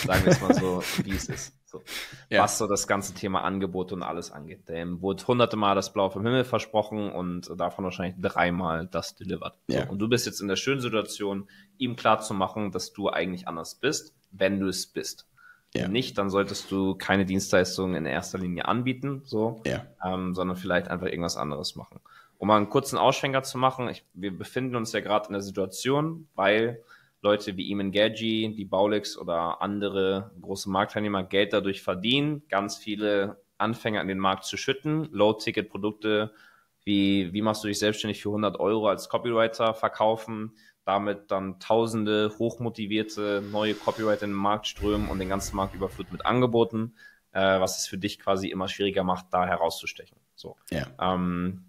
Sagen wir es mal so, wie es ist. So. Ja. Was so das ganze Thema Angebot und alles angeht. Dem wurde hunderte Mal das Blau vom Himmel versprochen und davon wahrscheinlich dreimal das delivered. Ja. Und du bist jetzt in der schönen Situation, ihm klar zu machen, dass du eigentlich anders bist, wenn du es bist. Ja. Wenn nicht, dann solltest du keine Dienstleistungen in erster Linie anbieten, so, ja. ähm, sondern vielleicht einfach irgendwas anderes machen. Um mal einen kurzen Ausschwenker zu machen, ich, wir befinden uns ja gerade in der Situation, weil Leute wie Eamon Gadji, die Baulex oder andere große Marktteilnehmer Geld dadurch verdienen, ganz viele Anfänger in den Markt zu schütten, Low-Ticket-Produkte wie, wie machst du dich selbstständig für 100 Euro als Copywriter verkaufen, damit dann tausende hochmotivierte neue Copywriter in den Markt strömen und den ganzen Markt überflutet mit Angeboten, äh, was es für dich quasi immer schwieriger macht, da herauszustechen. So. Ja. Ähm,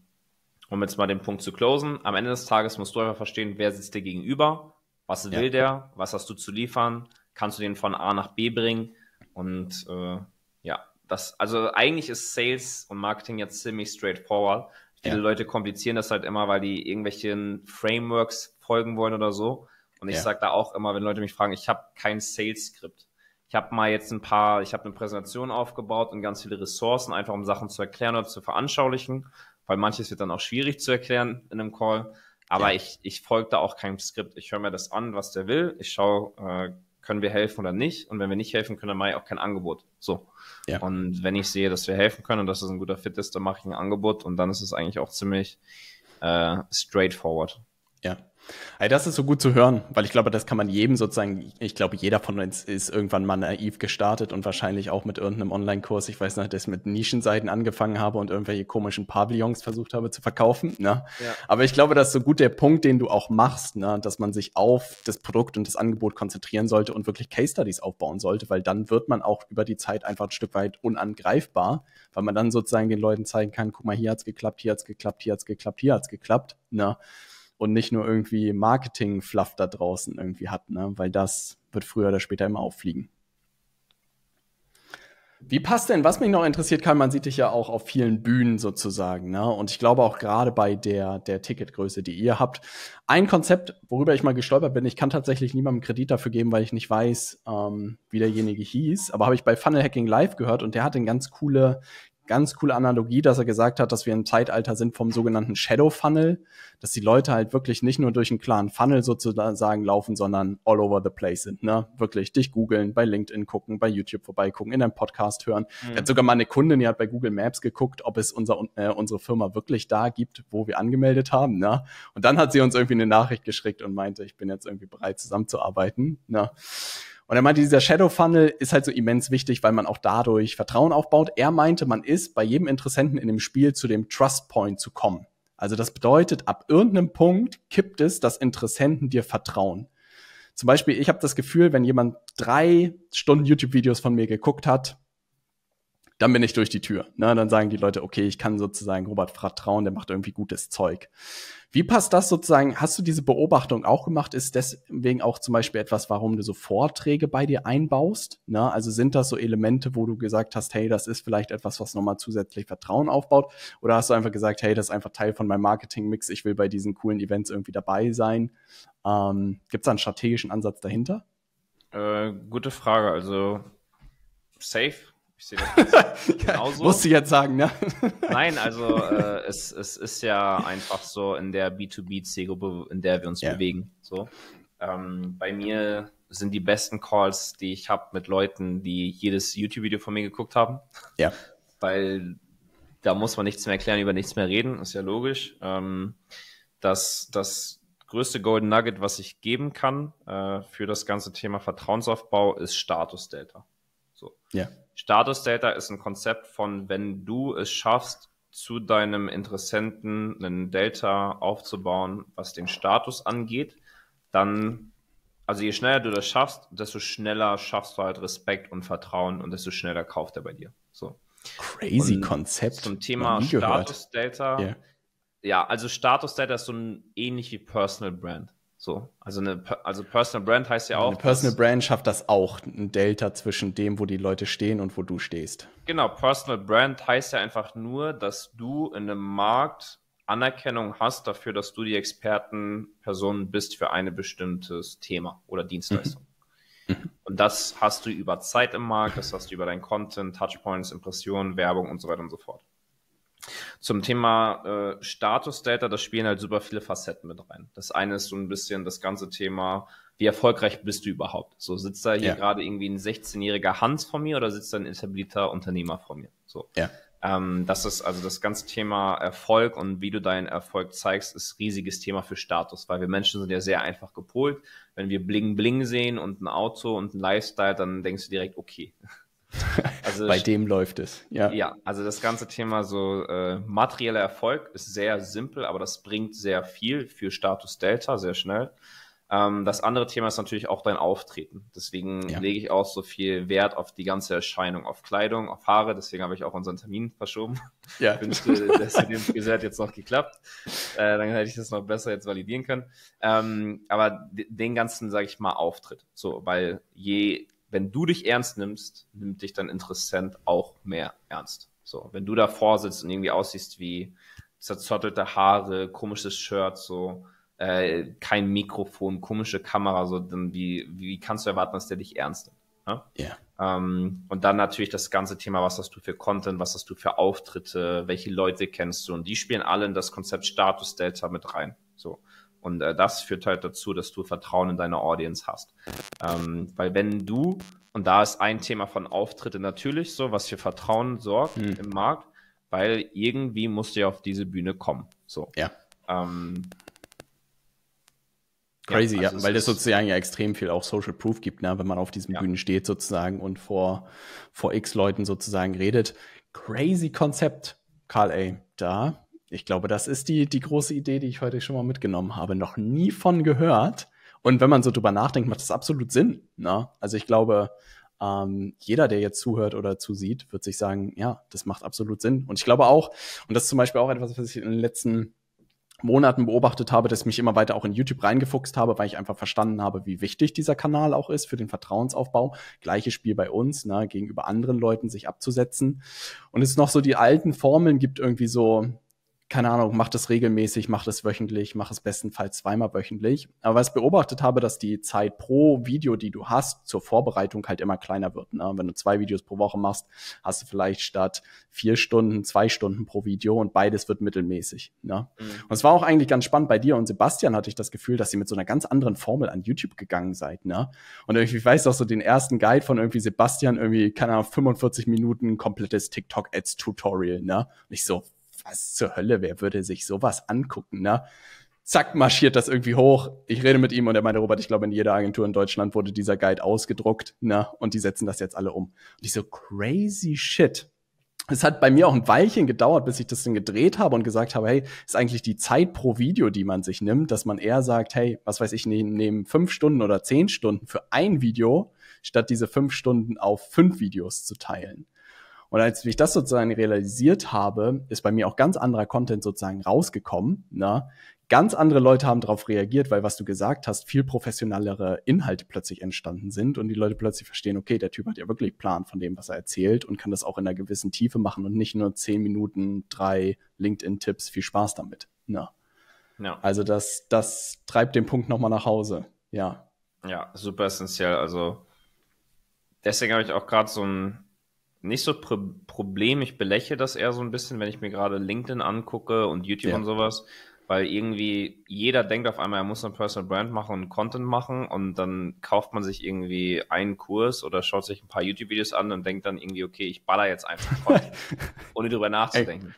um jetzt mal den Punkt zu closen, am Ende des Tages musst du einfach verstehen, wer sitzt dir gegenüber, was will der? Was hast du zu liefern? Kannst du den von A nach B bringen? Und äh, ja, das, also eigentlich ist Sales und Marketing jetzt ziemlich straightforward. Viele ja. Leute komplizieren das halt immer, weil die irgendwelchen Frameworks folgen wollen oder so. Und ich ja. sage da auch immer, wenn Leute mich fragen, ich habe kein Sales-Skript. Ich habe mal jetzt ein paar, ich habe eine Präsentation aufgebaut und ganz viele Ressourcen, einfach um Sachen zu erklären oder zu veranschaulichen, weil manches wird dann auch schwierig zu erklären in einem Call. Aber ja. ich, ich folge da auch keinem Skript. Ich höre mir das an, was der will. Ich schaue, äh, können wir helfen oder nicht. Und wenn wir nicht helfen können, dann mache ich auch kein Angebot. So. Ja. Und wenn ich sehe, dass wir helfen können und dass es ein guter Fit ist, dann mache ich ein Angebot und dann ist es eigentlich auch ziemlich äh, straightforward. Ja.
Also das ist so gut zu hören, weil ich glaube, das kann man jedem sozusagen, ich glaube, jeder von uns ist irgendwann mal naiv gestartet und wahrscheinlich auch mit irgendeinem Online-Kurs. Ich weiß nicht, dass ich mit Nischenseiten angefangen habe und irgendwelche komischen Pavillons versucht habe zu verkaufen. Ne? Ja. Aber ich glaube, das ist so gut der Punkt, den du auch machst, ne? dass man sich auf das Produkt und das Angebot konzentrieren sollte und wirklich Case-Studies aufbauen sollte, weil dann wird man auch über die Zeit einfach ein Stück weit unangreifbar, weil man dann sozusagen den Leuten zeigen kann, guck mal, hier hat's geklappt, hier hat's geklappt, hier hat's geklappt, hier hat's geklappt. Ne? und nicht nur irgendwie Marketing-Fluff da draußen irgendwie hat, ne? weil das wird früher oder später immer auffliegen. Wie passt denn, was mich noch interessiert, Karl, man sieht dich ja auch auf vielen Bühnen sozusagen, ne? Und ich glaube auch gerade bei der, der Ticketgröße, die ihr habt. Ein Konzept, worüber ich mal gestolpert bin, ich kann tatsächlich niemandem Kredit dafür geben, weil ich nicht weiß, ähm, wie derjenige hieß, aber habe ich bei Funnel Hacking Live gehört und der hat eine ganz coole ganz coole Analogie, dass er gesagt hat, dass wir im Zeitalter sind vom sogenannten Shadow Funnel, dass die Leute halt wirklich nicht nur durch einen klaren Funnel sozusagen laufen, sondern all over the place sind, ne? Wirklich dich googeln, bei LinkedIn gucken, bei YouTube vorbeigucken, in einem Podcast hören. Mhm. Ich hatte sogar mal eine Kundin, die hat bei Google Maps geguckt, ob es unser, äh, unsere Firma wirklich da gibt, wo wir angemeldet haben, ne? Und dann hat sie uns irgendwie eine Nachricht geschickt und meinte, ich bin jetzt irgendwie bereit zusammenzuarbeiten, ne? Und er meinte, dieser Shadow Funnel ist halt so immens wichtig, weil man auch dadurch Vertrauen aufbaut. Er meinte, man ist bei jedem Interessenten in dem Spiel zu dem Trust Point zu kommen. Also das bedeutet, ab irgendeinem Punkt kippt es, dass Interessenten dir vertrauen. Zum Beispiel, ich habe das Gefühl, wenn jemand drei Stunden YouTube-Videos von mir geguckt hat, dann bin ich durch die Tür. Ne? Dann sagen die Leute, okay, ich kann sozusagen Robert Fratt trauen, der macht irgendwie gutes Zeug. Wie passt das sozusagen? Hast du diese Beobachtung auch gemacht? Ist deswegen auch zum Beispiel etwas, warum du so Vorträge bei dir einbaust? Ne? Also sind das so Elemente, wo du gesagt hast, hey, das ist vielleicht etwas, was nochmal zusätzlich Vertrauen aufbaut? Oder hast du einfach gesagt, hey, das ist einfach Teil von meinem Marketing-Mix, ich will bei diesen coolen Events irgendwie dabei sein? Ähm, Gibt es da einen strategischen Ansatz dahinter?
Äh, gute Frage. Also safe ich sehe das [laughs]
genauso. Musst du jetzt sagen, ne? Nein, [laughs] also äh,
es, es ist ja einfach so in der b 2 b c gruppe in der wir uns yeah. bewegen. So. Ähm, bei mir sind die besten Calls, die ich habe mit Leuten, die jedes YouTube-Video von mir geguckt haben. Ja. Weil da muss man nichts mehr erklären, über nichts mehr reden, ist ja logisch. Ähm, das, das größte Golden Nugget, was ich geben kann äh, für das ganze Thema Vertrauensaufbau, ist Status Delta. So. Ja. Status Data ist ein Konzept von, wenn du es schaffst, zu deinem Interessenten einen Delta aufzubauen, was den Status angeht, dann, also je schneller du das schaffst, desto schneller schaffst du halt Respekt und Vertrauen und desto schneller kauft er bei dir. So.
Crazy und Konzept. Zum Thema Status gehört. Delta. Yeah.
Ja, also Status Delta ist so ein ähnlich wie Personal Brand. So, also eine also Personal Brand heißt ja auch. Eine Personal
Brand schafft das auch, ein Delta zwischen dem, wo die Leute stehen und wo du stehst.
Genau, Personal Brand heißt ja einfach nur, dass du in einem Markt Anerkennung hast dafür, dass du die Expertenperson bist für ein bestimmtes Thema oder Dienstleistung. Mhm. Mhm. und das hast du über Zeit im Markt, das hast du über deinen Content, Touchpoints, Impressionen, Werbung und so weiter und so fort. Zum Thema äh, Status Data, da spielen halt super viele Facetten mit rein. Das eine ist so ein bisschen das ganze Thema, wie erfolgreich bist du überhaupt? So sitzt da hier ja. gerade irgendwie ein 16-jähriger Hans von mir oder sitzt da ein etablierter Unternehmer von mir? So. Ja. Ähm, das ist also das ganze Thema Erfolg und wie du deinen Erfolg zeigst, ist riesiges Thema für Status, weil wir Menschen sind ja sehr einfach gepolt. Wenn wir Bling Bling sehen und ein Auto und ein Lifestyle, dann denkst du direkt, okay, also Bei dem läuft es, ja. Ja, also das ganze Thema so äh, materieller Erfolg ist sehr simpel, aber das bringt sehr viel für Status Delta sehr schnell. Ähm, das andere Thema ist natürlich auch dein Auftreten. Deswegen ja. lege ich auch so viel Wert auf die ganze Erscheinung, auf Kleidung, auf Haare. Deswegen habe ich auch unseren Termin verschoben. [laughs] Ja. wünschte, das mit dem Friseur hat jetzt noch geklappt. Äh, dann hätte ich das noch besser jetzt validieren können. Ähm, aber den ganzen, sage ich mal, Auftritt. So, weil je wenn du dich ernst nimmst, nimmt dich dein Interessent auch mehr ernst. So, wenn du davor sitzt und irgendwie aussiehst wie zerzottelte Haare, komisches Shirt, so, äh, kein Mikrofon, komische Kamera, so, dann wie, wie kannst du erwarten, dass der dich ernst nimmt? Ne? Ja. Yeah. Ähm, und dann natürlich das ganze Thema, was hast du für Content, was hast du für Auftritte, welche Leute kennst du? Und die spielen alle in das Konzept Status Delta mit rein. Und äh, das führt halt dazu, dass du Vertrauen in deine Audience hast. Ähm, weil wenn du, und da ist ein Thema von Auftritte natürlich so, was für Vertrauen sorgt hm. im Markt, weil
irgendwie musst du ja auf diese Bühne kommen. So. Ja. Ähm,
Crazy, ja, also ja weil das sozusagen
ja extrem viel auch Social Proof gibt, ne? wenn man auf diesen ja. Bühnen steht sozusagen und vor, vor x Leuten sozusagen redet. Crazy Konzept, Karl A. Da ich glaube, das ist die, die große Idee, die ich heute schon mal mitgenommen habe. Noch nie von gehört. Und wenn man so drüber nachdenkt, macht das absolut Sinn. Ne? Also ich glaube, ähm, jeder, der jetzt zuhört oder zusieht, wird sich sagen, ja, das macht absolut Sinn. Und ich glaube auch, und das ist zum Beispiel auch etwas, was ich in den letzten Monaten beobachtet habe, dass ich mich immer weiter auch in YouTube reingefuchst habe, weil ich einfach verstanden habe, wie wichtig dieser Kanal auch ist für den Vertrauensaufbau. Gleiches Spiel bei uns, ne, gegenüber anderen Leuten sich abzusetzen. Und es noch so die alten Formeln gibt irgendwie so, keine Ahnung, mach das regelmäßig, mach das wöchentlich, mach es bestenfalls zweimal wöchentlich. Aber was ich beobachtet habe, dass die Zeit pro Video, die du hast, zur Vorbereitung halt immer kleiner wird. Ne? Wenn du zwei Videos pro Woche machst, hast du vielleicht statt vier Stunden, zwei Stunden pro Video und beides wird mittelmäßig. Ne? Mhm. Und es war auch eigentlich ganz spannend bei dir und Sebastian hatte ich das Gefühl, dass ihr mit so einer ganz anderen Formel an YouTube gegangen seid. Ne? Und irgendwie, ich weiß auch so den ersten Guide von irgendwie Sebastian, irgendwie, keine Ahnung, 45 Minuten komplettes TikTok-Ads-Tutorial. Ne? Und ich so, was zur Hölle, wer würde sich sowas angucken, ne? Zack, marschiert das irgendwie hoch. Ich rede mit ihm und er meinte, Robert, ich glaube, in jeder Agentur in Deutschland wurde dieser Guide ausgedruckt, ne? Und die setzen das jetzt alle um. Und ich so, crazy shit. Es hat bei mir auch ein Weilchen gedauert, bis ich das dann gedreht habe und gesagt habe, hey, ist eigentlich die Zeit pro Video, die man sich nimmt, dass man eher sagt, hey, was weiß ich, ne, nehmen fünf Stunden oder zehn Stunden für ein Video, statt diese fünf Stunden auf fünf Videos zu teilen. Und als ich das sozusagen realisiert habe, ist bei mir auch ganz anderer Content sozusagen rausgekommen. Ne? Ganz andere Leute haben darauf reagiert, weil was du gesagt hast, viel professionellere Inhalte plötzlich entstanden sind und die Leute plötzlich verstehen, okay, der Typ hat ja wirklich Plan von dem, was er erzählt und kann das auch in einer gewissen Tiefe machen und nicht nur zehn Minuten, drei LinkedIn-Tipps, viel Spaß damit. Ne? Ja. Also das, das treibt den Punkt nochmal nach Hause. Ja.
Ja, super essentiell. Also deswegen habe ich auch gerade so ein nicht so pr Problem. Ich beläche das eher so ein bisschen, wenn ich mir gerade LinkedIn angucke und YouTube ja. und sowas, weil irgendwie jeder denkt auf einmal, er muss ein Personal Brand machen und Content machen und dann kauft man sich irgendwie einen Kurs oder schaut sich ein paar YouTube-Videos an und denkt dann irgendwie, okay, ich baller jetzt einfach [laughs] Content, ohne drüber nachzudenken. Ey.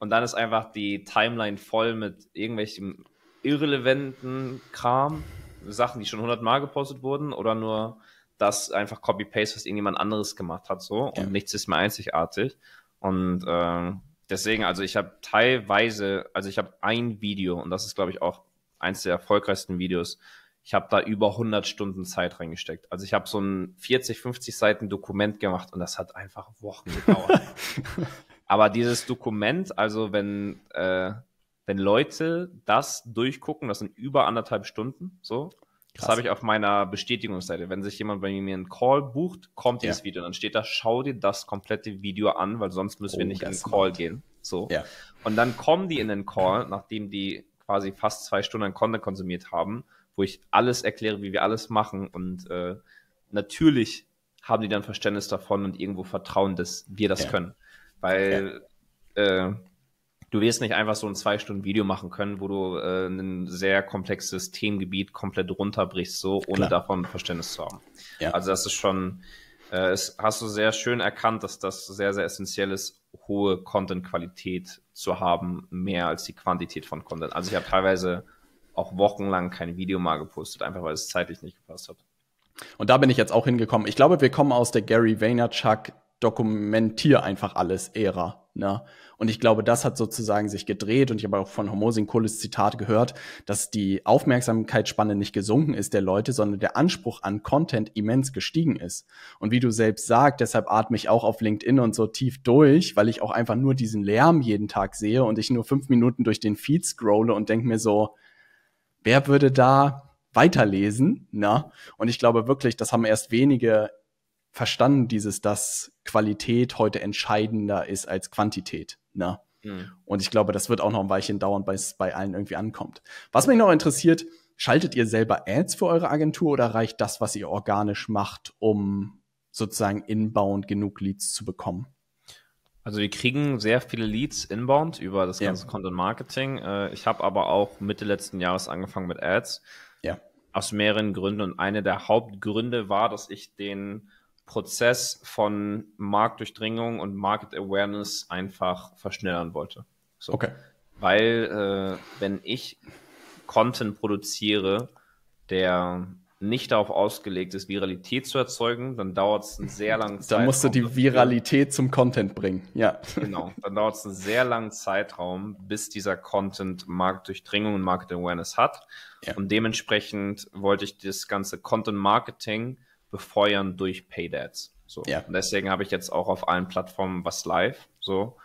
Und dann ist einfach die Timeline voll mit irgendwelchem irrelevanten Kram, Sachen, die schon hundertmal gepostet wurden oder nur das einfach Copy-Paste, was irgendjemand anderes gemacht hat, so. Und nichts ist mehr einzigartig. Und äh, deswegen, also ich habe teilweise, also ich habe ein Video, und das ist, glaube ich, auch eins der erfolgreichsten Videos. Ich habe da über 100 Stunden Zeit reingesteckt. Also ich habe so ein 40, 50 Seiten Dokument gemacht und das hat einfach Wochen gedauert. [laughs] Aber dieses Dokument, also wenn, äh, wenn Leute das durchgucken, das sind über anderthalb Stunden, so, Krass. Das habe ich auf meiner Bestätigungsseite. Wenn sich jemand bei mir einen Call bucht, kommt dieses ja. Video. Dann steht da, schau dir das komplette Video an, weil sonst müssen oh, wir nicht in den Call macht. gehen. So. Ja. Und dann kommen die in den Call, nachdem die quasi fast zwei Stunden Content konsumiert haben, wo ich alles erkläre, wie wir alles machen. Und äh, natürlich haben die dann Verständnis davon und irgendwo Vertrauen, dass wir das ja. können. Weil äh, du wirst nicht einfach so ein zwei Stunden Video machen können, wo du äh, ein sehr komplexes Themengebiet komplett runterbrichst, so ohne Klar. davon Verständnis zu haben. Ja. Also das ist schon, äh, es, hast du sehr schön erkannt, dass das sehr, sehr essentiell ist, hohe Content-Qualität zu haben, mehr als die Quantität von Content. Also ich habe teilweise auch wochenlang kein Video mal gepostet, einfach weil es zeitlich nicht gepasst hat.
Und da bin ich jetzt auch hingekommen. Ich glaube, wir kommen aus der Gary Vaynerchuk Dokumentier einfach alles Ära. Ne? Und ich glaube, das hat sozusagen sich gedreht und ich habe auch von Hormosin cooles Zitat gehört, dass die Aufmerksamkeitsspanne nicht gesunken ist der Leute, sondern der Anspruch an Content immens gestiegen ist. Und wie du selbst sagst, deshalb atme ich auch auf LinkedIn und so tief durch, weil ich auch einfach nur diesen Lärm jeden Tag sehe und ich nur fünf Minuten durch den Feed scrolle und denke mir so, wer würde da weiterlesen, ne? Und ich glaube wirklich, das haben erst wenige verstanden, dieses, dass Qualität heute entscheidender ist als Quantität. Ne? Mhm. Und ich glaube, das wird auch noch ein Weilchen dauern, bis es bei allen irgendwie ankommt. Was mich noch interessiert, schaltet ihr selber Ads für eure Agentur oder reicht das, was ihr organisch macht, um sozusagen inbound genug Leads zu bekommen?
Also wir kriegen sehr viele Leads inbound über das ganze ja. Content Marketing. Äh, ich habe aber auch Mitte letzten Jahres angefangen mit Ads. Ja. Aus mehreren Gründen. Und eine der Hauptgründe war, dass ich den Prozess von Marktdurchdringung und Market Awareness einfach verschnellern wollte. So. Okay. Weil äh, wenn ich Content produziere, der nicht darauf ausgelegt ist, Viralität zu erzeugen, dann dauert es einen sehr langen Zeitraum. [laughs] Dann musst du die
Viralität zum Content bringen, ja. [laughs] Genau,
dann dauert es einen sehr langen Zeitraum, bis dieser Content Marktdurchdringung und Market Awareness hat. Ja. Und dementsprechend wollte ich das ganze Content Marketing befeuern durch Paydads. So. Ja. Und deswegen habe ich jetzt auch auf allen Plattformen was live, so,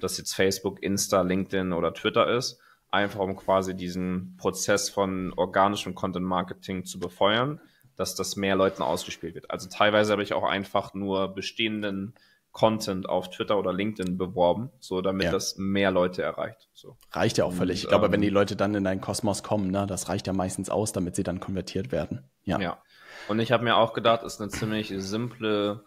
dass jetzt Facebook, Insta, LinkedIn oder Twitter ist, einfach um quasi diesen Prozess von organischem Content Marketing zu befeuern, dass das mehr Leuten ausgespielt wird. Also teilweise habe ich auch einfach nur bestehenden Content auf Twitter oder LinkedIn beworben, so damit ja. das mehr Leute erreicht. So. Reicht ja auch völlig. ich glaube, ähm, wenn die
Leute dann in deinen Kosmos kommen, ne, das reicht ja meistens aus, damit sie dann konvertiert werden. ja. ja.
Und ich habe mir auch gedacht, ist eine ziemlich simple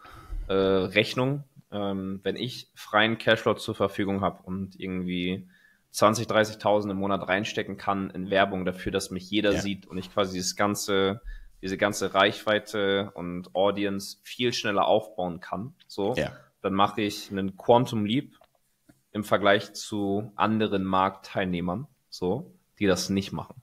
äh, Rechnung, ähm, wenn ich freien Cashflow zur Verfügung habe und irgendwie 20, 30.000 im Monat reinstecken kann in Werbung dafür, dass mich jeder ja. sieht und ich quasi das ganze, diese ganze Reichweite und Audience viel schneller aufbauen kann, so, ja. dann mache ich einen Quantum Leap im Vergleich zu anderen Marktteilnehmern, so, die das nicht machen.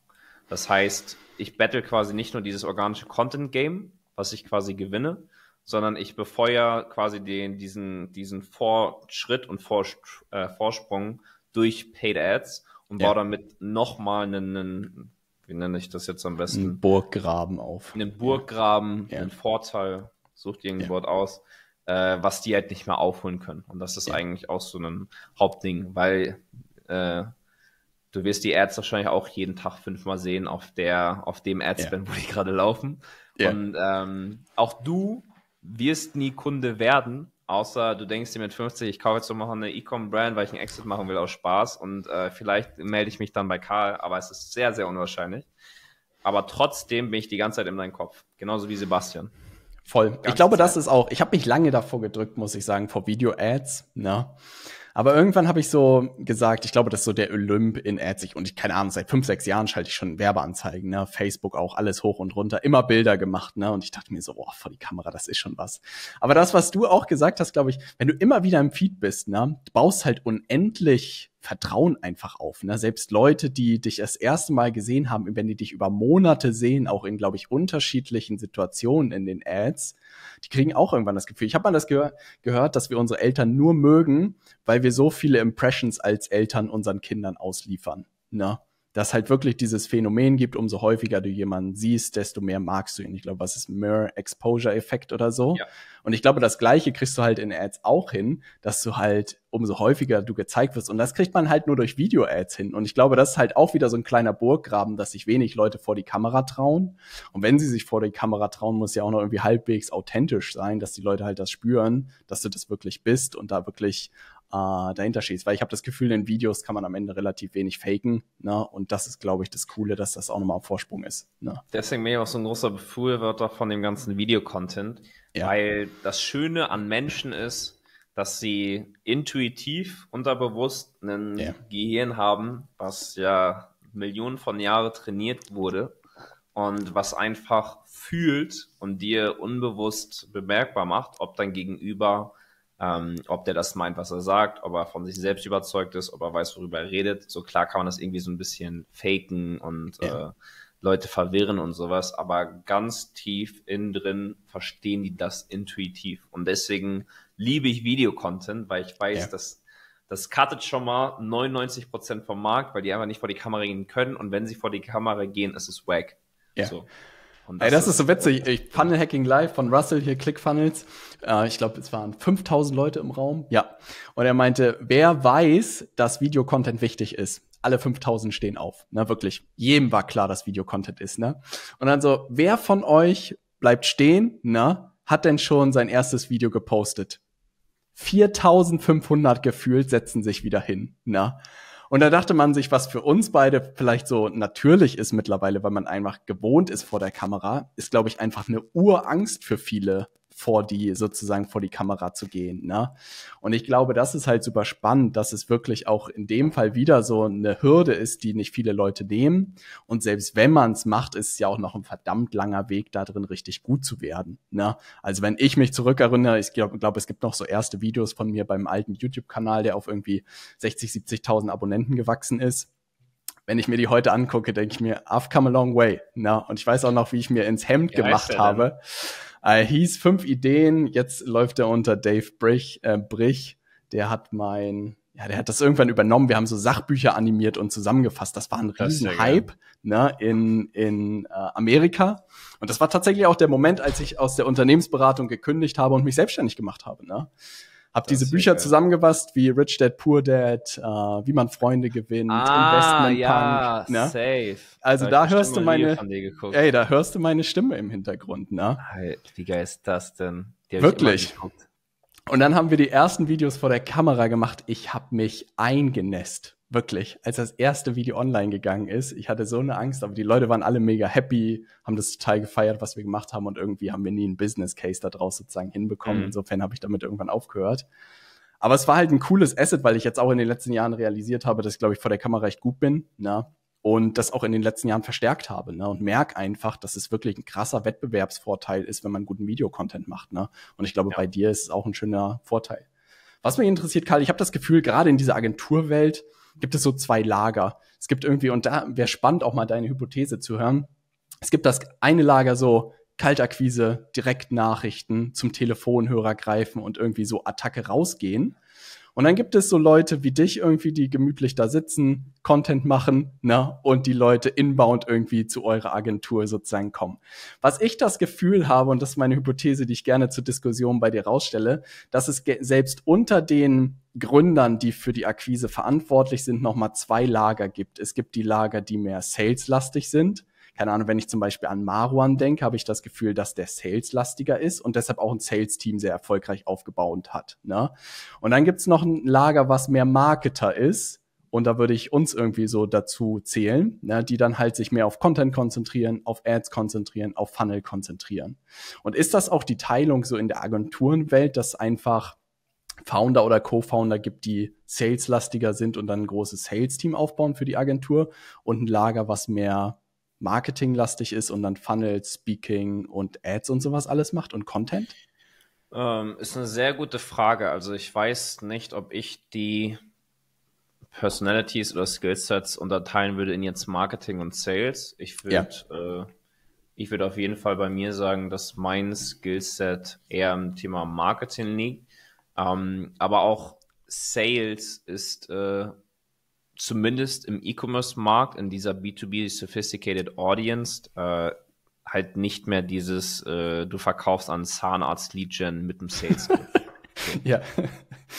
Das heißt, ich battle quasi nicht nur dieses organische Content-Game, was ich quasi gewinne, sondern ich befeuere quasi den, diesen, diesen Vorschritt und äh, Vorsprung durch Paid Ads und ja. baue damit nochmal einen, einen, wie nenne ich das jetzt am
besten? Einen Burggraben auf.
Einen Burggraben, ja. einen Vorteil, sucht ihr ja. Wort aus, äh, was die halt nicht mehr aufholen können. Und das ist ja. eigentlich auch so ein Hauptding, weil äh, du wirst die Ads wahrscheinlich auch jeden Tag fünfmal sehen auf der, auf dem Adspend, ja. wo die gerade laufen. Ja. Und ähm, auch du wirst nie Kunde werden, außer du denkst dir mit 50, ich kaufe jetzt mal eine E-Com-Brand, weil ich einen Exit machen will aus Spaß und äh, vielleicht melde ich mich dann bei Karl, aber es ist sehr, sehr unwahrscheinlich. Aber trotzdem bin ich die ganze Zeit in deinem Kopf, genauso wie Sebastian.
Voll. ich glaube, Zeit. das ist auch, ich habe mich lange davor gedrückt, muss ich sagen, vor Video-Ads. Ne? Aber irgendwann habe ich so gesagt, ich glaube, das ist so der Olymp in Ads. und ich, keine Ahnung, seit fünf, sechs Jahren schalte ich schon Werbeanzeigen, ne? Facebook auch, alles hoch und runter, immer Bilder gemacht, ne? Und ich dachte mir so, oh, vor die Kamera, das ist schon was. Aber das, was du auch gesagt hast, glaube ich, wenn du immer wieder im Feed bist, ne? Du baust halt unendlich vertrauen einfach auf. Ne? Selbst Leute, die dich das erste Mal gesehen haben, wenn die dich über Monate sehen, auch in, glaube ich, unterschiedlichen Situationen in den Ads, die kriegen auch irgendwann das Gefühl. Ich habe mal das ge gehört, dass wir unsere Eltern nur mögen, weil wir so viele Impressions als Eltern unseren Kindern ausliefern. Ne? dass halt wirklich dieses Phänomen gibt, umso häufiger du jemanden siehst, desto mehr magst du ihn. Ich glaube, was ist Mirror Exposure Effekt oder so. Ja. Und ich glaube, das Gleiche kriegst du halt in Ads auch hin, dass du halt umso häufiger du gezeigt wirst. Und das kriegt man halt nur durch Video-Ads hin. Und ich glaube, das ist halt auch wieder so ein kleiner Burggraben, dass sich wenig Leute vor die Kamera trauen. Und wenn sie sich vor die Kamera trauen, muss ja auch noch irgendwie halbwegs authentisch sein, dass die Leute halt das spüren, dass du das wirklich bist und da wirklich äh, dahinter stehst. Weil ich habe das Gefühl, in Videos kann man am Ende relativ wenig faken. Ne? Und das ist, glaube ich, das Coole, dass das auch nochmal am Vorsprung ist. Ne?
Deswegen bin ich auch so ein großer Befürworter von dem ganzen Videocontent. Ja. Weil das Schöne an Menschen ist, dass sie intuitiv, unterbewusst ein ja. Gehirn haben, was ja Millionen von Jahren trainiert wurde und was einfach fühlt und dir unbewusst bemerkbar macht, ob dein Gegenüber ähm, ob der das meint, was er sagt, ob er von sich selbst überzeugt ist, ob er weiß, worüber er redet. So klar kann man das irgendwie so ein bisschen faken und ja. äh, Leute verwirren und sowas, aber ganz tief innen drin verstehen die das intuitiv. Und deswegen liebe ich Videocontent, weil ich weiß, ja. dass das cuttet schon mal 99% Prozent vom Markt, weil die einfach nicht vor die Kamera gehen können. Und wenn sie vor die Kamera gehen, ist es wack. Ja. So. Das Ey, das ist so witzig. Ich,
Funnel Hacking Live von Russell hier, ClickFunnels. Äh, ich glaube, es waren 5000 Leute im Raum. Ja. Und er meinte, wer weiß, dass Videocontent wichtig ist? Alle 5000 stehen auf. Na, wirklich. Jedem war klar, dass Videocontent ist, ne? Und dann so, wer von euch bleibt stehen, ne? hat denn schon sein erstes Video gepostet? 4500 gefühlt setzen sich wieder hin, ne? Und da dachte man sich, was für uns beide vielleicht so natürlich ist mittlerweile, weil man einfach gewohnt ist vor der Kamera, ist, glaube ich, einfach eine Urangst für viele vor die sozusagen vor die Kamera zu gehen. Ne? Und ich glaube, das ist halt super spannend, dass es wirklich auch in dem Fall wieder so eine Hürde ist, die nicht viele Leute nehmen. Und selbst wenn man es macht, ist es ja auch noch ein verdammt langer Weg da drin, richtig gut zu werden. Ne? Also wenn ich mich zurückerinnere, ich glaube, glaub, es gibt noch so erste Videos von mir beim alten YouTube-Kanal, der auf irgendwie 60, 70.000 Abonnenten gewachsen ist wenn ich mir die heute angucke, denke ich mir, I've come a long way. Na, ne? und ich weiß auch noch, wie ich mir ins Hemd wie gemacht habe. Denn? Äh, hieß fünf Ideen, jetzt läuft er unter Dave Brich, äh, Brich. Der hat mein, ja, der hat das irgendwann übernommen. Wir haben so Sachbücher animiert und zusammengefasst. Das war ein Riesenhype ne, in, in äh, Amerika. Und das war tatsächlich auch der Moment, als ich aus der Unternehmensberatung gekündigt habe und mich selbstständig gemacht habe. Ne? Hab diese Bücher zusammengebast, wie Rich Dad Poor Dad, äh, wie man Freunde gewinnt, ah, Investment ja, Punk. Ne? Safe. Also da, da hörst du meine, ey, da hörst du meine Stimme im Hintergrund, ne? Halt, wie geil ist das denn? Wirklich. Und dann haben wir die ersten Videos vor der Kamera gemacht. Ich habe mich eingenässt. Wirklich, als das erste Video online gegangen ist, ich hatte so eine Angst, aber die Leute waren alle mega happy, haben das total gefeiert, was wir gemacht haben und irgendwie haben wir nie einen Business Case daraus sozusagen hinbekommen. Mhm. Insofern habe ich damit irgendwann aufgehört. Aber es war halt ein cooles Asset, weil ich jetzt auch in den letzten Jahren realisiert habe, dass ich, glaube ich, vor der Kamera echt gut bin. Ne? Und das auch in den letzten Jahren verstärkt habe. Ne? Und merke einfach, dass es wirklich ein krasser Wettbewerbsvorteil ist, wenn man guten Videocontent macht. Ne? Und ich glaube, ja. bei dir ist es auch ein schöner Vorteil. Was mich interessiert, Karl, ich habe das Gefühl, gerade in dieser Agenturwelt, gibt es so zwei Lager. Es gibt irgendwie, und da wäre spannend, auch mal deine Hypothese zu hören. Es gibt das eine Lager so, Kaltakquise, Direktnachrichten zum Telefonhörer greifen und irgendwie so Attacke rausgehen. Und dann gibt es so Leute wie dich irgendwie, die gemütlich da sitzen, Content machen, ne, und die Leute inbound irgendwie zu eurer Agentur sozusagen kommen. Was ich das Gefühl habe, und das ist meine Hypothese, die ich gerne zur Diskussion bei dir rausstelle, dass es selbst unter den Gründern, die für die Akquise verantwortlich sind, nochmal zwei Lager gibt. Es gibt die Lager, die mehr saleslastig sind keine Ahnung, wenn ich zum Beispiel an Marwan denke, habe ich das Gefühl, dass der Sales-lastiger ist und deshalb auch ein Sales-Team sehr erfolgreich aufgebaut hat. Ne? Und dann gibt es noch ein Lager, was mehr Marketer ist. Und da würde ich uns irgendwie so dazu zählen, ne, die dann halt sich mehr auf Content konzentrieren, auf Ads konzentrieren, auf Funnel konzentrieren. Und ist das auch die Teilung so in der Agenturenwelt, dass einfach Founder oder Co-Founder gibt, die saleslastiger sind und dann ein großes Sales-Team aufbauen für die Agentur und ein Lager, was mehr marketinglastig ist und dann Funnels, Speaking und Ads und sowas alles macht und Content?
Ähm, ist eine sehr gute Frage. Also ich weiß nicht, ob ich die Personalities oder Skillsets unterteilen würde in jetzt Marketing und Sales. Ich würde ja. äh, ich auf jeden Fall bei mir sagen, dass mein Skillset eher im Thema Marketing liegt. Ähm, aber auch Sales ist äh, zumindest im E-Commerce-Markt, in dieser B2B Sophisticated Audience, äh, halt nicht mehr dieses, äh, du verkaufst an Zahnarzt Legion mit dem Sales
Script. [laughs] ja.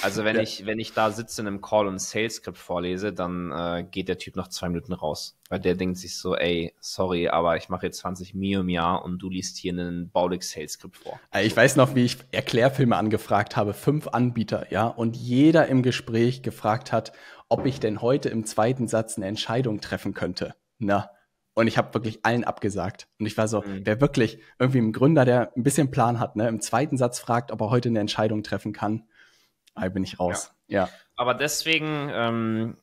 Also wenn ja. ich, wenn ich da sitze in einem Call und ein Sales Script vorlese, dann äh, geht der Typ nach zwei Minuten raus. Weil der denkt sich so, ey, sorry, aber ich mache jetzt
20 Mio im Jahr und du liest hier einen Baulig Sales Script vor. Äh, ich weiß noch, wie ich Erklärfilme angefragt habe, fünf Anbieter, ja, und jeder im Gespräch gefragt hat, ob ich denn heute im zweiten Satz eine Entscheidung treffen könnte. Na. Und ich habe wirklich allen abgesagt. Und ich war so, mhm. wer wirklich irgendwie ein Gründer, der ein bisschen Plan hat, ne, im zweiten Satz fragt, ob er heute eine Entscheidung treffen kann, da bin ich raus. Ja. ja.
Aber deswegen, ähm,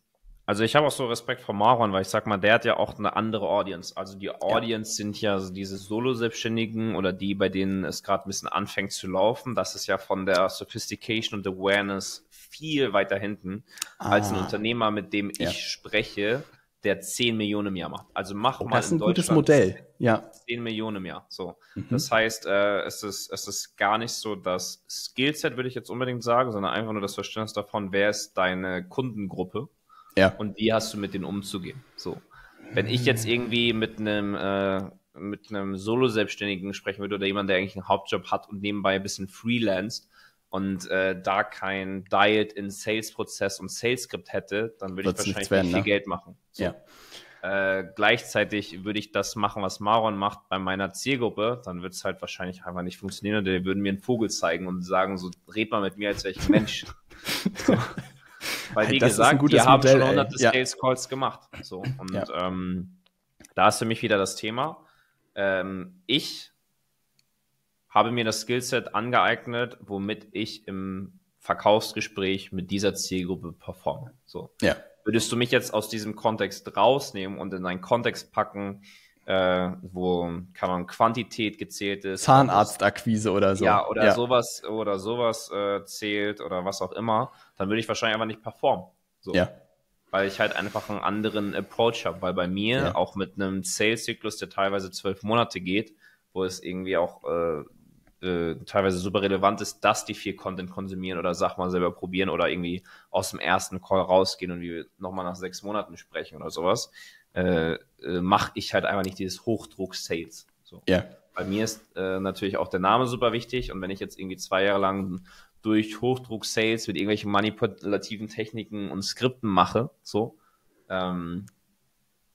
also ich habe auch so Respekt vor Maron, weil ich sag mal, der hat ja auch eine andere Audience. Also die Audience ja. sind ja so diese Solo-Selbstständigen oder die, bei denen es gerade ein bisschen anfängt zu laufen. Das ist ja von der Sophistication und Awareness viel weiter hinten ah. als ein ah. Unternehmer, mit dem ich ja. spreche, der 10 Millionen im Jahr macht. Also mach oh, mal Das ist ein gutes Modell, ja. 10 Millionen im Jahr, so. Mhm. Das heißt, äh, es, ist, es ist gar nicht so das Skillset, würde ich jetzt unbedingt sagen, sondern einfach nur das Verständnis davon, wer ist deine Kundengruppe ja. und wie hast du mit denen umzugehen, so. Wenn ich jetzt irgendwie mit einem äh, mit einem Solo-Selbstständigen sprechen würde oder jemand, der eigentlich einen Hauptjob hat und nebenbei ein bisschen freelanced, und äh, da kein Diet in sales prozess und Sales-Skript hätte, dann würde ich wahrscheinlich werden, nicht viel ne? Geld machen. So. Ja. Äh, gleichzeitig würde ich das machen, was Maron macht bei meiner Zielgruppe, dann wird es halt wahrscheinlich einfach nicht funktionieren. Die würden mir einen Vogel zeigen und sagen, so red mal mit mir, als wäre ich ein Mensch. [laughs] Weil, wie das gesagt, wir haben schon hunderte ja. Sales Calls gemacht. So. Und ja. ähm, da ist für mich wieder das Thema. Ähm, ich habe mir das Skillset angeeignet, womit ich im Verkaufsgespräch mit dieser Zielgruppe performe. So. Ja. Würdest du mich jetzt aus diesem Kontext rausnehmen und in einen Kontext packen, äh, wo, kann man, Quantität gezählt ist.
Zahnarztakquise oder so. Ja, oder ja.
sowas, oder sowas äh, zählt oder was auch immer, dann würde ich wahrscheinlich einfach nicht performen. So. Ja. Weil ich halt einfach einen anderen Approach habe, weil bei mir ja. auch mit einem Sales-Zyklus, der teilweise zwölf Monate geht, wo es irgendwie auch äh, äh, teilweise super relevant ist, dass die viel Content konsumieren oder sag mal selber probieren oder irgendwie aus dem ersten Call rausgehen und wir nochmal nach sechs Monaten sprechen oder sowas, äh, äh, mache ich halt einfach nicht dieses Hochdruck-Sales. So. Yeah. Bei mir ist äh, natürlich auch der Name super wichtig und wenn ich jetzt irgendwie zwei Jahre lang durch Hochdruck-Sales mit irgendwelchen manipulativen Techniken und Skripten mache, so, ähm,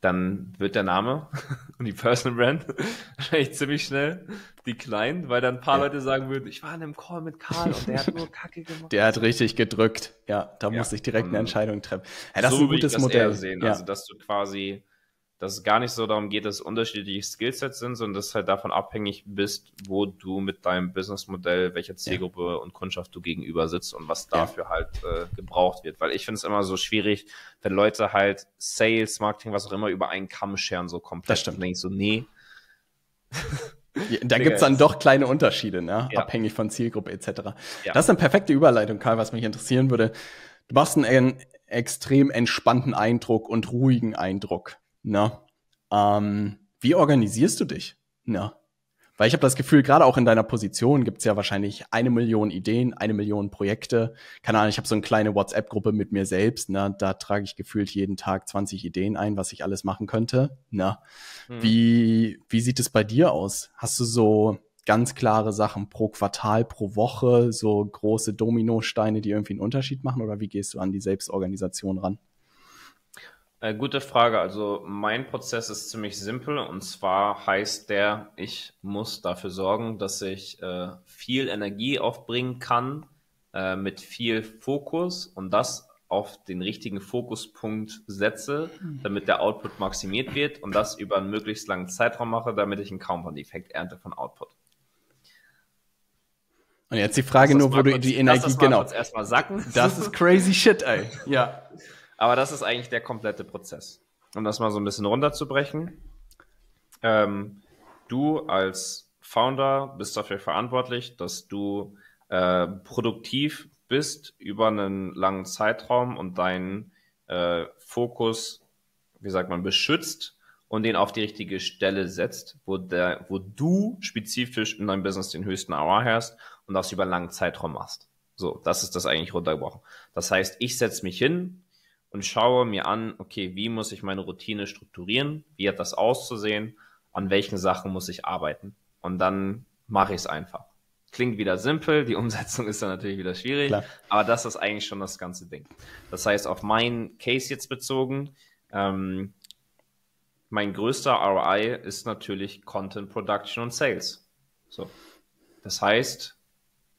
dann wird der Name [laughs] und die Personal Brand [laughs] wahrscheinlich ziemlich schnell declined, weil dann ein paar ja. Leute sagen würden, ich war in einem Call mit Karl und der hat nur Kacke
gemacht. Der hat richtig gedrückt. Ja, da ja. muss ich direkt eine Entscheidung treffen. Ja, das so ist ein gutes Modell. Sehen, ja. Also,
dass du quasi dass es gar nicht so darum geht, dass es unterschiedliche Skillsets sind, sondern dass es halt davon abhängig bist, wo du mit deinem Businessmodell, welcher Zielgruppe ja. und Kundschaft du gegenüber sitzt und was dafür ja. halt äh, gebraucht wird. Weil ich finde es immer so schwierig, wenn Leute halt Sales, Marketing, was auch immer über einen Kamm scheren, so komplett. Das stimmt. Dann denke ich so, nee.
Da gibt es dann doch kleine Unterschiede, ne? ja. abhängig von Zielgruppe etc. Ja. Das ist eine perfekte Überleitung, Karl, was mich interessieren würde. Du machst einen extrem entspannten Eindruck und ruhigen Eindruck. Na, ähm, wie organisierst du dich? Na, weil ich habe das Gefühl, gerade auch in deiner Position gibt's ja wahrscheinlich eine Million Ideen, eine Million Projekte. Keine Ahnung, ich habe so eine kleine WhatsApp-Gruppe mit mir selbst. Na, Da trage ich gefühlt jeden Tag 20 Ideen ein, was ich alles machen könnte. Na, hm. wie, wie sieht es bei dir aus? Hast du so ganz klare Sachen pro Quartal, pro Woche, so große Dominosteine, die irgendwie einen Unterschied machen? Oder wie gehst du an die Selbstorganisation ran?
Äh, gute Frage. Also mein Prozess ist ziemlich simpel und zwar heißt der, ich muss dafür sorgen, dass ich äh, viel Energie aufbringen kann äh, mit viel Fokus und das auf den richtigen Fokuspunkt setze, mhm. damit der Output maximiert wird und das über einen möglichst langen Zeitraum mache, damit ich einen Compound-Effekt ernte von Output.
Und jetzt die Frage nur, wo du die Energie, das genau.
Erstmal sacken. Das ist crazy shit, ey. Ja. [laughs] Aber das ist eigentlich der komplette Prozess. Um das mal so ein bisschen runterzubrechen. Ähm, du als Founder bist dafür verantwortlich, dass du äh, produktiv bist über einen langen Zeitraum und deinen äh, Fokus, wie sagt man, beschützt und den auf die richtige Stelle setzt, wo, der, wo du spezifisch in deinem Business den höchsten ROI hast und das über einen langen Zeitraum machst. So, das ist das eigentlich runtergebrochen. Das heißt, ich setze mich hin, und schaue mir an, okay, wie muss ich meine Routine strukturieren? Wie hat das auszusehen? An welchen Sachen muss ich arbeiten? Und dann mache ich es einfach. Klingt wieder simpel, die [laughs] Umsetzung ist dann natürlich wieder schwierig, Klar. aber das ist eigentlich schon das ganze Ding. Das heißt, auf meinen Case jetzt bezogen, ähm, mein größter ROI ist natürlich Content Production und Sales. So. Das heißt,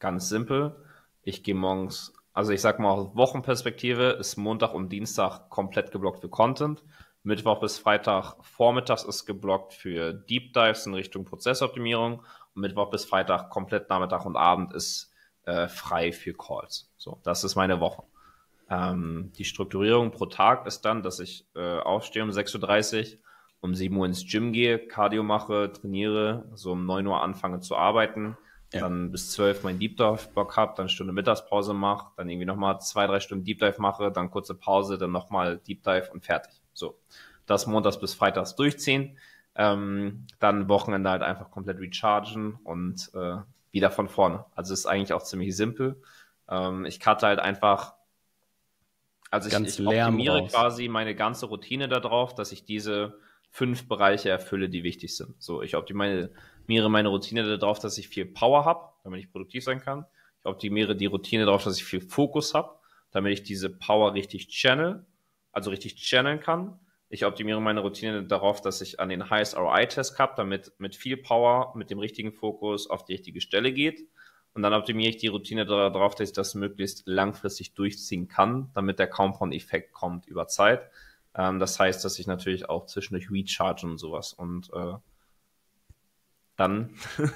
ganz simpel, ich gehe morgens also ich sag mal, aus Wochenperspektive ist Montag und Dienstag komplett geblockt für Content. Mittwoch bis Freitag vormittags ist geblockt für Deep Dives in Richtung Prozessoptimierung. Und Mittwoch bis Freitag komplett Nachmittag und Abend ist äh, frei für Calls. So, das ist meine Woche. Ähm, die Strukturierung pro Tag ist dann, dass ich äh, aufstehe um 6.30 Uhr, um 7 Uhr ins Gym gehe, Cardio mache, trainiere, so um 9 Uhr anfange zu arbeiten, ja. dann bis zwölf mein Deep Dive-Block habe, dann Stunde Mittagspause mache, dann irgendwie nochmal zwei, drei Stunden Deep Dive mache, dann kurze Pause, dann nochmal Deep Dive und fertig. So. Das montags bis freitags durchziehen. Ähm, dann Wochenende halt einfach komplett rechargen und äh, wieder von vorne. Also ist eigentlich auch ziemlich simpel. Ähm, ich cutte halt einfach, also ich, ich optimiere raus. quasi meine ganze Routine darauf, dass ich diese fünf Bereiche erfülle, die wichtig sind. So, ich optimiere optimiere meine Routine darauf, dass ich viel Power habe, damit ich produktiv sein kann. Ich optimiere die Routine darauf, dass ich viel Fokus habe, damit ich diese Power richtig channel, also richtig channeln kann. Ich optimiere meine Routine darauf, dass ich an den Highest ROI-Test habe, damit mit viel Power, mit dem richtigen Fokus auf die richtige Stelle geht. Und dann optimiere ich die Routine darauf, dass ich das möglichst langfristig durchziehen kann, damit der Compound-Effekt kommt über Zeit. Ähm, das heißt, dass ich natürlich auch zwischendurch recharge und sowas und äh,
dann. [laughs]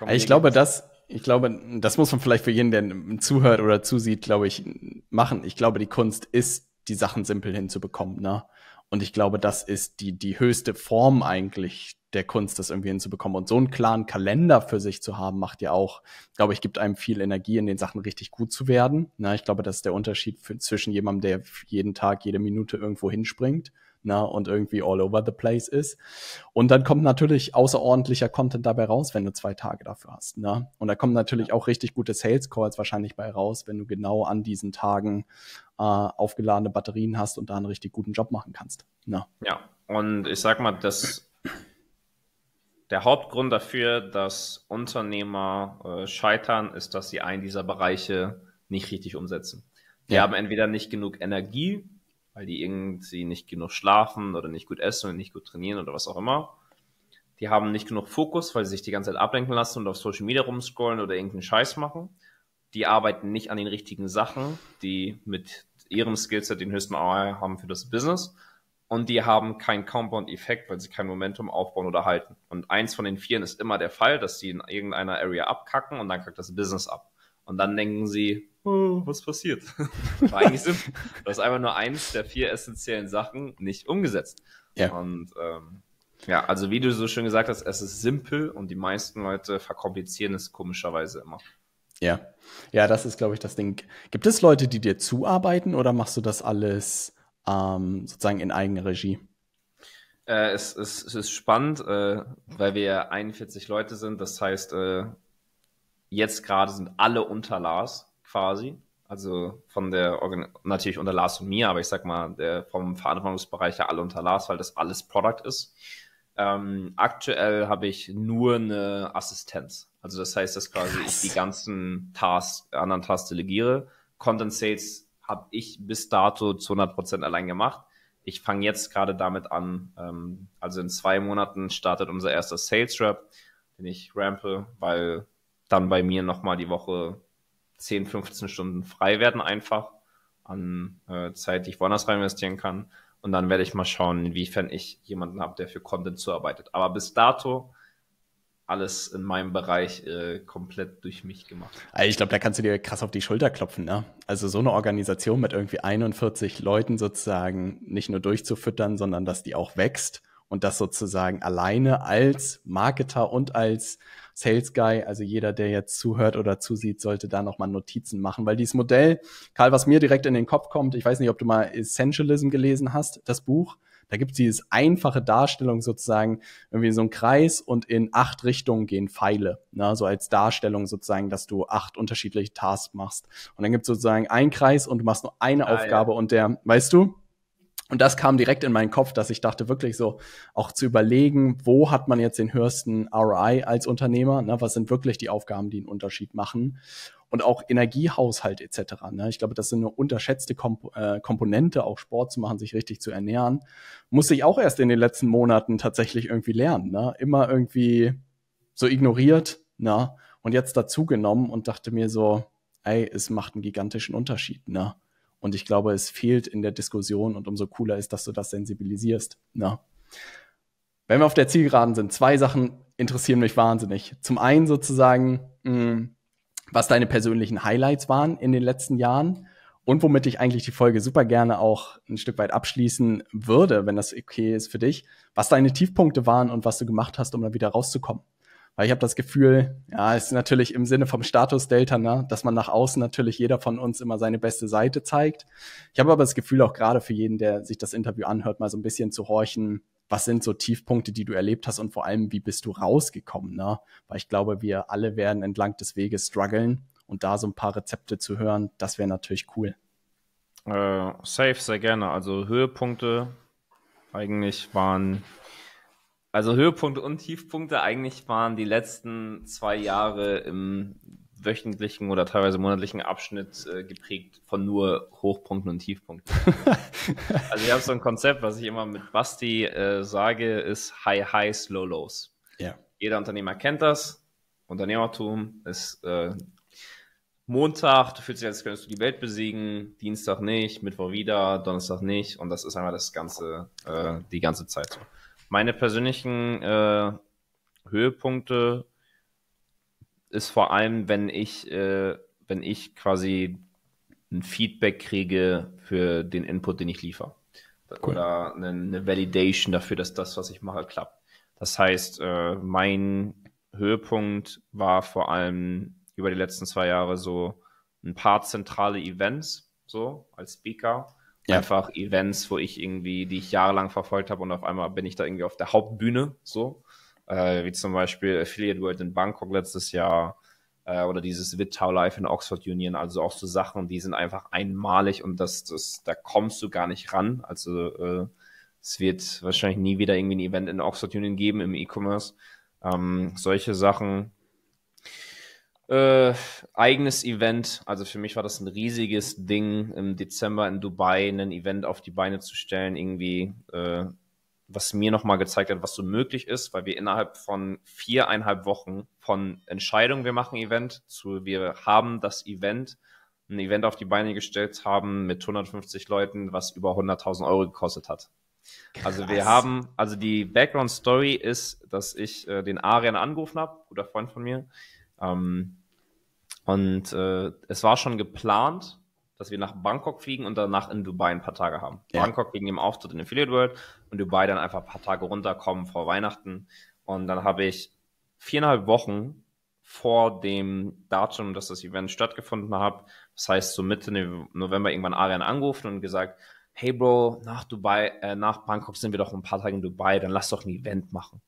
Also ich glaube, das, ich glaube, das muss man vielleicht für jeden, der zuhört oder zusieht, glaube ich, machen. Ich glaube, die Kunst ist, die Sachen simpel hinzubekommen, ne? Und ich glaube, das ist die, die höchste Form eigentlich der Kunst, das irgendwie hinzubekommen. Und so einen klaren Kalender für sich zu haben, macht ja auch, glaube ich, gibt einem viel Energie, in den Sachen richtig gut zu werden. Na, ne? ich glaube, das ist der Unterschied für, zwischen jemandem, der jeden Tag, jede Minute irgendwo hinspringt na, ne, und irgendwie all over the place ist. Und dann kommt natürlich außerordentlicher Content dabei raus, wenn du zwei Tage dafür hast. Na? Ne? Und da kommen natürlich auch richtig gute Sales Calls wahrscheinlich bei raus, wenn du genau an diesen Tagen äh, aufgeladene Batterien hast und da einen richtig guten Job machen kannst. Na?
Ne? Ja, und ich sag mal, das der Hauptgrund dafür, dass Unternehmer äh, scheitern, ist, dass sie einen dieser Bereiche nicht richtig umsetzen. Die ja. haben entweder nicht genug Energie weil die irgendwie nicht genug schlafen oder nicht gut essen oder nicht gut trainieren oder was auch immer. Die haben nicht genug Fokus, weil sie sich die ganze Zeit ablenken lassen und auf Social Media rumscrollen oder irgendeinen Scheiß machen. Die arbeiten nicht an den richtigen Sachen, die mit ihrem Skillset den höchsten AR haben für das Business. Und die haben keinen Compound-Effekt, weil sie kein Momentum aufbauen oder halten. Und eins von den Vieren ist immer der Fall, dass sie in irgendeiner Area abkacken und dann kackt das Business ab. Und dann denken sie, oh, was passiert? War eigentlich simpel. Du hast einfach nur eins der vier essentiellen Sachen nicht umgesetzt. Ja. Und ähm, ja, also wie du so schön gesagt hast, es ist simpel und die meisten Leute verkomplizieren es komischerweise immer.
Ja, ja, das ist, glaube ich, das Ding. Gibt es Leute, die dir zuarbeiten oder machst du das alles ähm, sozusagen in Eigenregie?
Äh, es, es, es, ist spannend, äh, weil wir 41 Leute sind. Das heißt, äh, jetzt gerade sind alle unter Lars quasi. Also von der Organ natürlich unter Lars und mir, aber ich sag mal, der vom Verantwortungsbereich ja alle unter Lars, weil das alles Product ist. Ähm, aktuell habe ich nur eine Assistenz. Also das heißt, dass quasi Krass. ich die ganzen Tasks, anderen Tasks delegiere. Content Sales habe ich bis dato zu 100% Prozent allein gemacht. Ich fange jetzt gerade damit an. Ähm, also in zwei Monaten startet unser erster Sales Rep, den ich rampe, weil dann bei mir nochmal die Woche 10, 15 Stunden frei werden einfach an äh, Zeit, die ich woanders reinvestieren kann. Und dann werde ich mal schauen, inwiefern ich jemanden habe, der für Content zuarbeitet. Aber bis dato alles in meinem Bereich äh, komplett durch mich gemacht.
Also ich glaube, da kannst du dir krass auf die Schulter klopfen. Ne? Also so eine Organisation mit irgendwie 41 Leuten sozusagen nicht nur durchzufüttern, sondern dass die auch wächst und das sozusagen alleine als Marketer und als Sales Guy. Also jeder, der jetzt zuhört oder zusieht, sollte da nochmal Notizen machen, weil dieses Modell, Karl, was mir direkt in den Kopf kommt, ich weiß nicht, ob du mal Essentialism gelesen hast, das Buch. Da gibt es dieses einfache Darstellung sozusagen, irgendwie so ein Kreis und in acht Richtungen gehen Pfeile. Ne? So als Darstellung sozusagen, dass du acht unterschiedliche Tasks machst. Und dann gibt es sozusagen einen Kreis und du machst nur eine ah, Aufgabe ja. und der, weißt du? Und das kam direkt in meinen Kopf, dass ich dachte wirklich so, auch zu überlegen, wo hat man jetzt den höchsten ROI als Unternehmer? Ne? Was sind wirklich die Aufgaben, die einen Unterschied machen? Und auch Energiehaushalt etc. Ne? Ich glaube, das sind eine unterschätzte Komp äh, Komponente, auch Sport zu machen, sich richtig zu ernähren. Muss ich auch erst in den letzten Monaten tatsächlich irgendwie lernen. Ne? Immer irgendwie so ignoriert ne? und jetzt dazu genommen und dachte mir so, ey, es macht einen gigantischen Unterschied. Ne? Und ich glaube, es fehlt in der Diskussion und umso cooler ist, dass du das sensibilisierst. Ja. Ne? Wenn wir auf der Zielgeraden sind, zwei Sachen interessieren mich wahnsinnig. Zum einen sozusagen, mh, hm, was deine persönlichen Highlights waren in den letzten Jahren und womit ich eigentlich die Folge super gerne auch ein Stück weit abschließen würde, wenn das okay ist für dich, was deine Tiefpunkte waren und was du gemacht hast, um da wieder rauszukommen. Weil ich habe das Gefühl, ja, ist natürlich im Sinne vom Status Delta, ne, dass man nach außen natürlich jeder von uns immer seine beste Seite zeigt. Ich habe aber das Gefühl, auch gerade für jeden, der sich das Interview anhört, mal so ein bisschen zu horchen, was sind so Tiefpunkte, die du erlebt hast und vor allem, wie bist du rausgekommen? Ne? Weil ich glaube, wir alle werden entlang des Weges strugglen und da so ein paar Rezepte zu hören, das wäre natürlich cool.
Äh, safe, sehr gerne. Also Höhepunkte eigentlich waren also Höhepunkte und Tiefpunkte eigentlich waren die letzten zwei Jahre im wöchentlichen oder teilweise monatlichen Abschnitt äh, geprägt von nur Hochpunkten und Tiefpunkten. [laughs] also ich habe so ein Konzept, was ich immer mit Basti äh, sage, ist High Highs, Low Lows. Ja. Jeder Unternehmer kennt das. Unternehmertum ist äh, Montag, du fühlst dich, als könntest du die Welt besiegen, Dienstag nicht, Mittwoch wieder, Donnerstag nicht und das ist einmal das ganze, äh, die ganze Zeit so. Meine persönlichen äh, Höhepunkte ist vor allem, wenn ich, äh, wenn ich quasi ein Feedback kriege für den Input, den ich liefere. Cool. Oder eine, eine, Validation dafür, dass das, was ich mache, klappt. Das heißt, äh, mein Höhepunkt war vor allem über die letzten zwei Jahre so ein paar zentrale Events, so als Speaker, ja. Einfach Events, wo ich irgendwie, die ich jahrelang verfolgt habe und auf einmal bin ich da irgendwie auf der Hauptbühne, so. Äh, wie zum Beispiel Affiliate World in Bangkok letztes Jahr äh, oder dieses Wittau Life in Oxford Union, also auch so Sachen, die sind einfach einmalig und das, das, da kommst du gar nicht ran. Also äh, es wird wahrscheinlich nie wieder irgendwie ein Event in Oxford Union geben im E-Commerce. Ähm, solche Sachen, äh, eigenes Event. Also für mich war das ein riesiges Ding, im Dezember in Dubai ein Event auf die Beine zu stellen, irgendwie, äh, was mir nochmal gezeigt hat, was so möglich ist, weil wir innerhalb von viereinhalb Wochen von Entscheidung, wir machen Event, zu wir haben das Event, ein Event auf die Beine gestellt haben mit 150 Leuten, was über 100.000 Euro gekostet hat. Krass. Also wir haben, also die Background Story ist, dass ich äh, den Arian angerufen habe, guter Freund von mir, ähm, und äh, es war schon geplant, dass wir nach Bangkok fliegen und danach in Dubai ein paar Tage haben. Ja. Bangkok wegen dem Auftritt in Affiliate World und Dubai dann einfach ein paar Tage runterkommen vor Weihnachten. Und dann habe ich viereinhalb Wochen vor dem Datum, dass das Event stattgefunden hat, das heißt so Mitte November irgendwann Arian angerufen und gesagt, hey Bro, nach Dubai, äh, nach Bangkok sind wir doch ein paar Tage in Dubai, dann lass doch ein Event machen.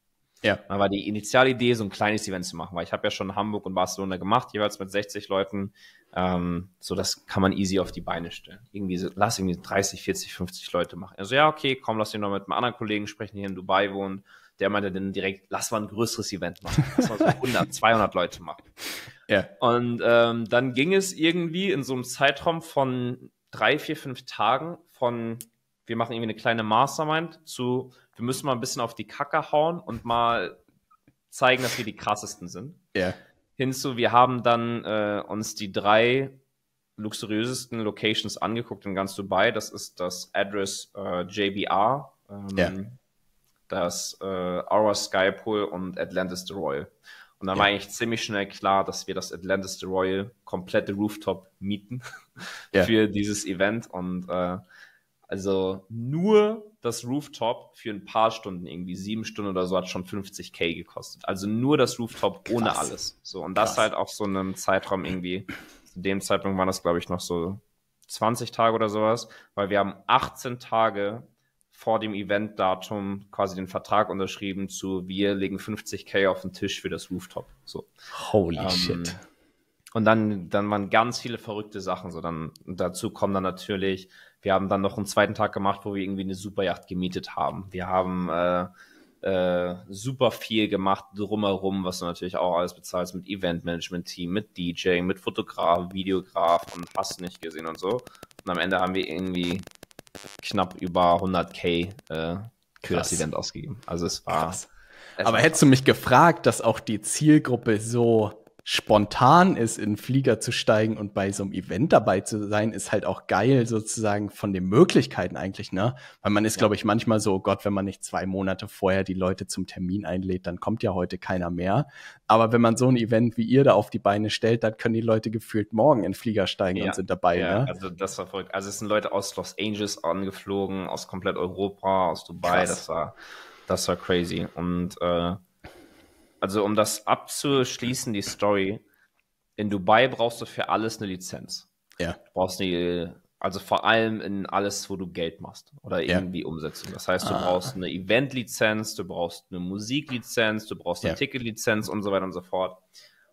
Ja. Dann war die Initialidee, so ein kleines Event zu machen, weil ich habe ja schon Hamburg und Barcelona gemacht, jeweils mit 60 Leuten. Ähm, so, das kann man easy auf die Beine stellen. Irgendwie, so, lass irgendwie 30, 40, 50 Leute machen. Also, ja, okay, komm, lass dich noch mit einem anderen Kollegen sprechen, der hier in Dubai wohnt. Der meinte dann direkt, lass mal ein größeres Event machen. Lass mal so 100, [laughs] 200 Leute machen. Ja. Und ähm, dann ging es irgendwie in so einem Zeitraum von drei, vier, fünf Tagen von, wir machen irgendwie eine kleine Mastermind zu, wir müssen mal ein bisschen auf die Kacke hauen und mal zeigen, dass wir die krassesten sind. Ja. Hinzu, wir haben dann äh, uns die drei luxuriösesten Locations angeguckt in ganz Dubai. Das ist das Address äh, JBR, ähm, ja. das äh, Aura Skypool und Atlantis the Royal. Und da ja. war eigentlich ziemlich schnell klar, dass wir das Atlantis the Royal komplette Rooftop mieten ja. [laughs] für dieses Event. Und äh, also nur das Rooftop für ein paar Stunden, irgendwie sieben Stunden oder so, hat schon 50k gekostet. Also nur das Rooftop Krass. ohne alles. So, und das halt auf so einem Zeitraum irgendwie. Zu dem Zeitpunkt waren das, glaube ich, noch so 20 Tage oder sowas, weil wir haben 18 Tage vor dem Eventdatum quasi den Vertrag unterschrieben zu wir legen 50k auf den Tisch für das Rooftop. So. Holy ähm, shit. Und dann, dann waren ganz viele verrückte Sachen. So, dann dazu kommen dann natürlich wir haben dann noch einen zweiten Tag gemacht, wo wir irgendwie eine Superjacht gemietet haben. Wir haben äh, äh, super viel gemacht drumherum, was du natürlich auch alles bezahlst mit Eventmanagement-Team, mit DJ, mit Fotograf, Videograf und hast nicht gesehen und so. Und am Ende haben wir irgendwie knapp über
100k äh, für das Event ausgegeben. Also es war. Es Aber war hättest du mich gefragt, dass auch die Zielgruppe so spontan ist, in den Flieger zu steigen und bei so einem Event dabei zu sein, ist halt auch geil sozusagen von den Möglichkeiten eigentlich, ne? Weil man ist, ja. glaube ich, manchmal so, oh Gott, wenn man nicht zwei Monate vorher die Leute zum Termin einlädt, dann kommt ja heute keiner mehr. Aber wenn man so ein Event wie ihr da auf die Beine stellt, dann können die Leute gefühlt morgen in den Flieger steigen ja. und sind dabei, ja, ne? Also
das war verrückt. Also es sind Leute aus Los Angeles angeflogen, aus komplett Europa, aus Dubai. Krass. Das war, das war crazy. Und äh, also um das abzuschließen, die Story, in Dubai brauchst du für alles eine Lizenz. Ja. Du brauchst eine, also vor allem in alles, wo du Geld machst oder irgendwie ja. Umsetzung. Das heißt, du ah. brauchst eine Event-Lizenz, du brauchst eine Musiklizenz, du brauchst eine ja. Ticket-Lizenz und so weiter und so fort.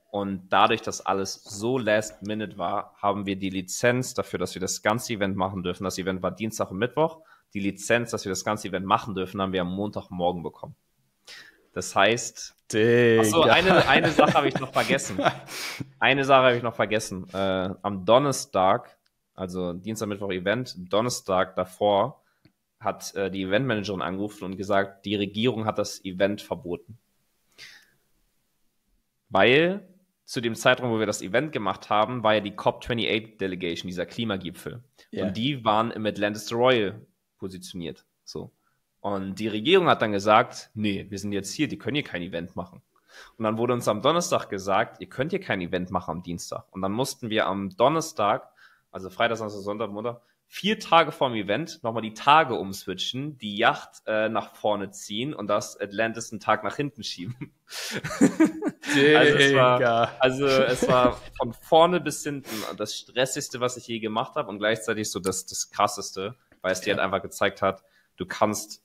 Und dadurch, dass alles so last minute war, haben wir die Lizenz dafür, dass wir das ganze Event machen dürfen. Das Event war Dienstag und Mittwoch. Die Lizenz, dass wir das ganze Event machen dürfen, haben wir am Montagmorgen bekommen. Das heißt, Achso, eine, [laughs] eine Sache habe ich noch vergessen. Eine Sache habe ich noch vergessen. Äh, am Donnerstag, also Dienstag, Mittwoch Event, Donnerstag davor hat äh, die Eventmanagerin angerufen und gesagt, die Regierung hat das Event verboten. Weil zu dem Zeitraum, wo wir das Event gemacht haben, war ja die COP28 Delegation, dieser Klimagipfel. Yeah. Und die waren im Atlantis Royal positioniert. So. Und die Regierung hat dann gesagt, nee, wir sind jetzt hier, die können hier kein Event machen. Und dann wurde uns am Donnerstag gesagt, ihr könnt hier kein Event machen am Dienstag. Und dann mussten wir am Donnerstag, also Freitag, Samstag, Sonntag, Montag, vier Tage vorm Event nochmal die Tage umswitchen, die Yacht äh, nach vorne ziehen und das Atlantis einen Tag nach hinten schieben. [laughs]
also, es war, also es war
von vorne bis hinten das stressigste, was ich je gemacht habe und gleichzeitig so das, das krasseste, weil es dir halt ja. halt einfach gezeigt hat, du kannst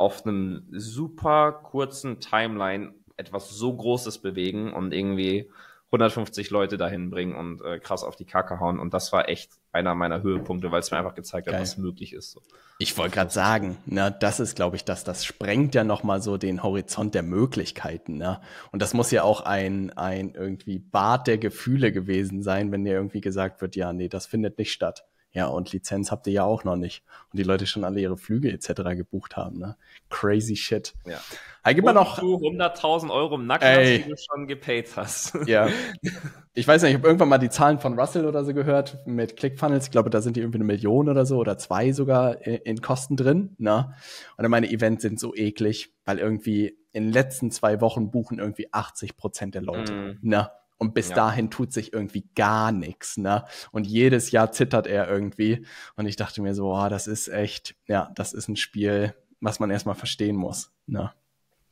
auf einem super kurzen Timeline etwas so Großes bewegen und irgendwie 150 Leute dahin bringen und äh, krass auf die
Kacke hauen. Und das war echt einer meiner Höhepunkte, weil es mir einfach gezeigt Geil. hat, was möglich ist. So. Ich wollte gerade sagen, ne, das ist, glaube ich, das, das sprengt ja nochmal so den Horizont der Möglichkeiten. Ne? Und das muss ja auch ein, ein irgendwie Bad der Gefühle gewesen sein, wenn dir irgendwie gesagt wird, ja, nee, das findet nicht statt. Ja, und Lizenz habt ihr ja auch noch nicht. Und die Leute schon alle ihre Flüge etc. gebucht haben. Ne? Crazy shit. Ja. Hey, gib mal noch.
100.000 Euro im Nacken, ey. die du schon gepaid hast. Ja.
[laughs] Ich weiß nicht, ich habe irgendwann mal die Zahlen von Russell oder so gehört mit ClickFunnels. Ich glaube, da sind die irgendwie eine Million oder so oder zwei sogar in, in Kosten drin. Ne? Und meine Events sind so eklig, weil irgendwie in den letzten zwei Wochen buchen irgendwie 80 Prozent der Leute. Mm. Ne? Und bis ja. dahin tut sich irgendwie gar nichts, ne? Und jedes Jahr zittert er irgendwie. Und ich dachte mir so, boah, das ist echt, ja, das ist ein Spiel, was man erstmal verstehen muss, ne?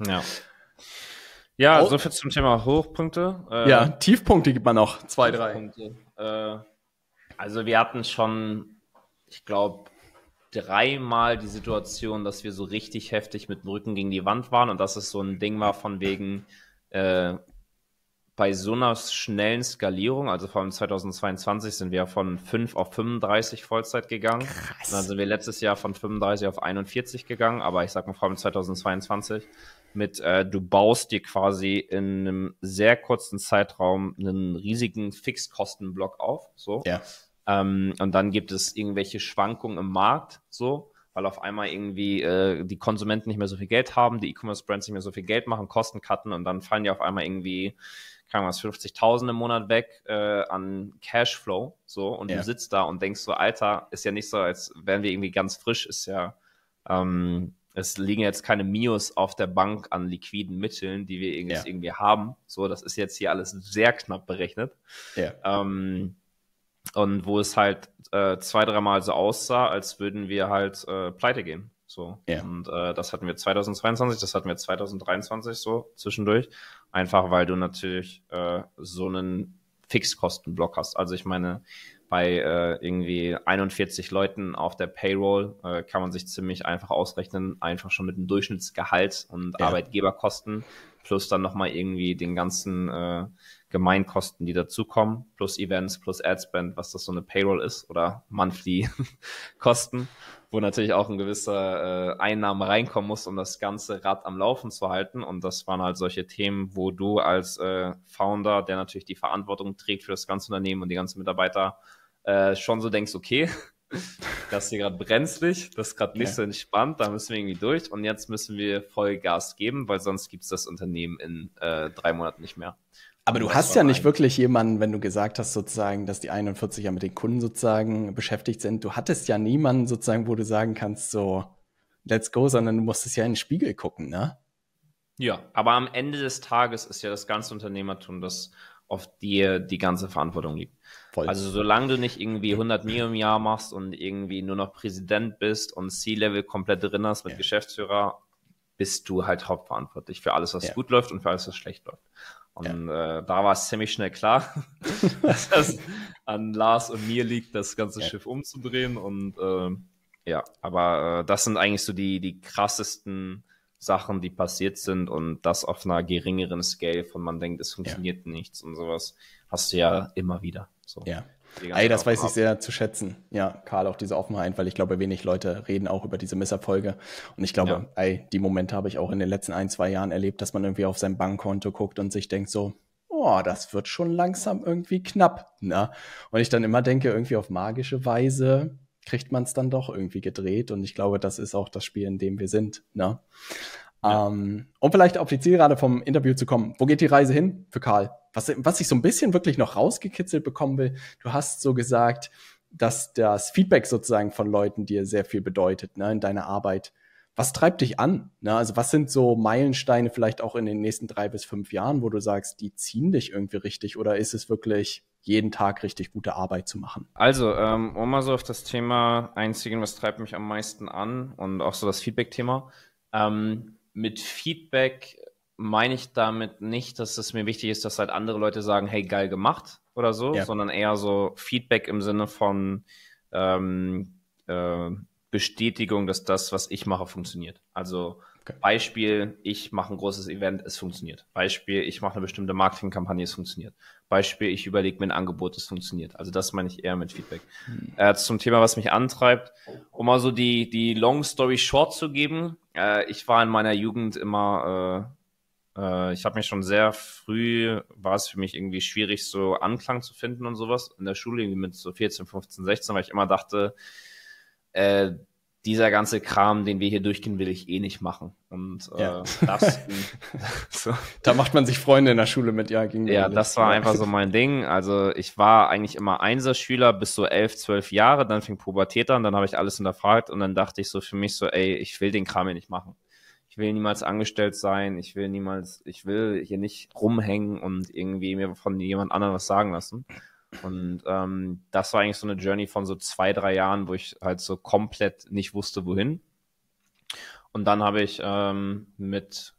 Ja.
Ja, oh. soviel zum Thema Hochpunkte. Äh, ja,
Tiefpunkte gibt man noch. Zwei, drei.
Äh, also wir hatten schon, ich glaube, dreimal die Situation, dass wir so richtig heftig mit dem Rücken gegen die Wand waren und dass es so ein Ding war von wegen, äh, bei so einer schnellen Skalierung, also vor allem 2022 sind wir von 5 auf 35 Vollzeit gegangen. Krass. Dann sind wir letztes Jahr von 35 auf 41 gegangen, aber ich sag mal vor allem 2022 mit, äh, du baust dir quasi in einem sehr kurzen Zeitraum einen riesigen Fixkostenblock auf, so. Ja. Ähm, und dann gibt es irgendwelche Schwankungen im Markt, so weil auf einmal irgendwie äh, die Konsumenten nicht mehr so viel Geld haben, die E-Commerce-Brands nicht mehr so viel Geld machen, Kosten cutten und dann fallen ja auf einmal irgendwie keine Ahnung, 50.000 im Monat weg äh, an Cashflow, so, und yeah. du sitzt da und denkst so, Alter, ist ja nicht so, als wären wir irgendwie ganz frisch, ist ja, ähm, es liegen jetzt keine Mios auf der Bank an liquiden Mitteln, die wir yeah. irgendwie haben, so, das ist jetzt hier alles sehr knapp berechnet. Yeah. Ähm, und wo es halt äh, zwei, dreimal so aussah, als würden wir halt äh, pleite gehen. So. Ja. Und äh, das hatten wir 2022, das hatten wir 2023 so zwischendurch. Einfach weil du natürlich äh, so einen Fixkostenblock hast. Also ich meine, bei äh, irgendwie 41 Leuten auf der Payroll äh, kann man sich ziemlich einfach ausrechnen, einfach schon mit dem Durchschnittsgehalt und ja. Arbeitgeberkosten plus dann nochmal irgendwie den ganzen äh, Gemeinkosten, die dazukommen, plus Events, plus Adspend, was das so eine Payroll ist oder Monthly Kosten wo natürlich auch ein gewisser äh, Einnahme reinkommen muss, um das ganze Rad am Laufen zu halten. Und das waren halt solche Themen, wo du als äh, Founder, der natürlich die Verantwortung trägt für das ganze Unternehmen und die ganzen Mitarbeiter, äh, schon so denkst, okay, [laughs] das ist hier gerade brenzlig, das ist gerade nicht ja. so entspannt, da müssen wir irgendwie durch und jetzt müssen wir voll Gas geben, weil sonst gibt's das Unternehmen in äh, drei Monaten nicht mehr.
Aber du hast ja nicht wirklich jemanden, wenn du gesagt hast, sozusagen, dass die 41er mit den Kunden sozusagen beschäftigt sind. Du hattest ja niemanden sozusagen, wo du sagen kannst, so, let's go, sondern du musstest ja in den Spiegel gucken, ne?
Ja, aber am Ende des Tages ist ja das ganze Unternehmertum, das auf dir die ganze Verantwortung liegt. Voll. Also solange du nicht irgendwie 100 Mio im Jahr machst und irgendwie nur noch Präsident bist und C-Level komplett drin hast mit ja. Geschäftsführer, bist du halt hauptverantwortlich für alles, was ja. gut läuft und für alles, was schlecht läuft. Und ja. äh, da war es ziemlich schnell klar, [laughs] dass das an Lars und mir liegt, das ganze ja. Schiff umzudrehen. Und äh, ja, aber äh, das sind eigentlich so die, die krassesten Sachen, die passiert sind und das auf einer geringeren Scale, von man denkt, es funktioniert ja. nichts und sowas, hast du ja immer wieder. So. Ja, Ey, das weiß ich sehr
zu schätzen. Ja, Karl, auch diese Offenheit, weil ich glaube, wenig Leute reden auch über diese Misserfolge. Und ich glaube, ja. ey, die Momente habe ich auch in den letzten ein, zwei Jahren erlebt, dass man irgendwie auf sein Bankkonto guckt und sich denkt so, oh, das wird schon langsam irgendwie knapp. Ne? Und ich dann immer denke, irgendwie auf magische Weise kriegt man es dann doch irgendwie gedreht. Und ich glaube, das ist auch das Spiel, in dem wir sind. Ne? Ja. Ähm, um vielleicht auf die Zielgerade vom Interview zu kommen. Wo geht die Reise hin für Karl? Was, was ich so ein bisschen wirklich noch rausgekitzelt bekommen will, du hast so gesagt, dass das Feedback sozusagen von Leuten dir sehr viel bedeutet ne, in deiner Arbeit. Was treibt dich an? Ne? Also was sind so Meilensteine vielleicht auch in den nächsten drei bis fünf Jahren, wo du sagst, die ziehen dich irgendwie richtig oder ist es wirklich jeden Tag richtig gute Arbeit zu machen?
Also, ähm, um mal so auf das Thema einzigen, was treibt mich am meisten an und auch so das Feedback-Thema. Ähm, mit Feedback meine ich damit nicht, dass es mir wichtig ist, dass halt andere Leute sagen, hey, geil gemacht oder so, ja. sondern eher so Feedback im Sinne von ähm, äh, Bestätigung, dass das, was ich mache, funktioniert. Also okay. Beispiel, ich mache ein großes Event, es funktioniert. Beispiel, ich mache eine bestimmte Marketingkampagne, es funktioniert. Beispiel, ich überlege mir ein Angebot, es funktioniert. Also das meine ich eher mit Feedback. Hm. Äh, zum Thema, was mich antreibt, um mal so die, die Long Story Short zu geben. Äh, ich war in meiner Jugend immer äh, äh, ich habe mich schon sehr früh, war es für mich irgendwie schwierig, so Anklang zu finden und sowas. In der Schule irgendwie mit so 14, 15, 16, weil ich immer dachte, äh, dieser ganze Kram, den wir hier durchgehen, will ich eh nicht machen. Und äh, ja. das. [laughs] so. Da macht man sich Freunde in der Schule mit, ja, gegen Ja, das war einfach so mein Ding. Also ich war eigentlich immer Einserschüler bis so elf, zwölf Jahre, dann fing Pubertät an, dann habe ich alles hinterfragt und dann dachte ich so für mich so, ey, ich will den Kram hier nicht machen will niemals angestellt sein, ich will niemals, ich will hier nicht rumhängen und irgendwie mir von jemand anderem was sagen lassen. Und ähm, das war eigentlich so eine Journey von so zwei, drei Jahren, wo ich halt so komplett nicht wusste, wohin. Und dann habe ich ähm, mit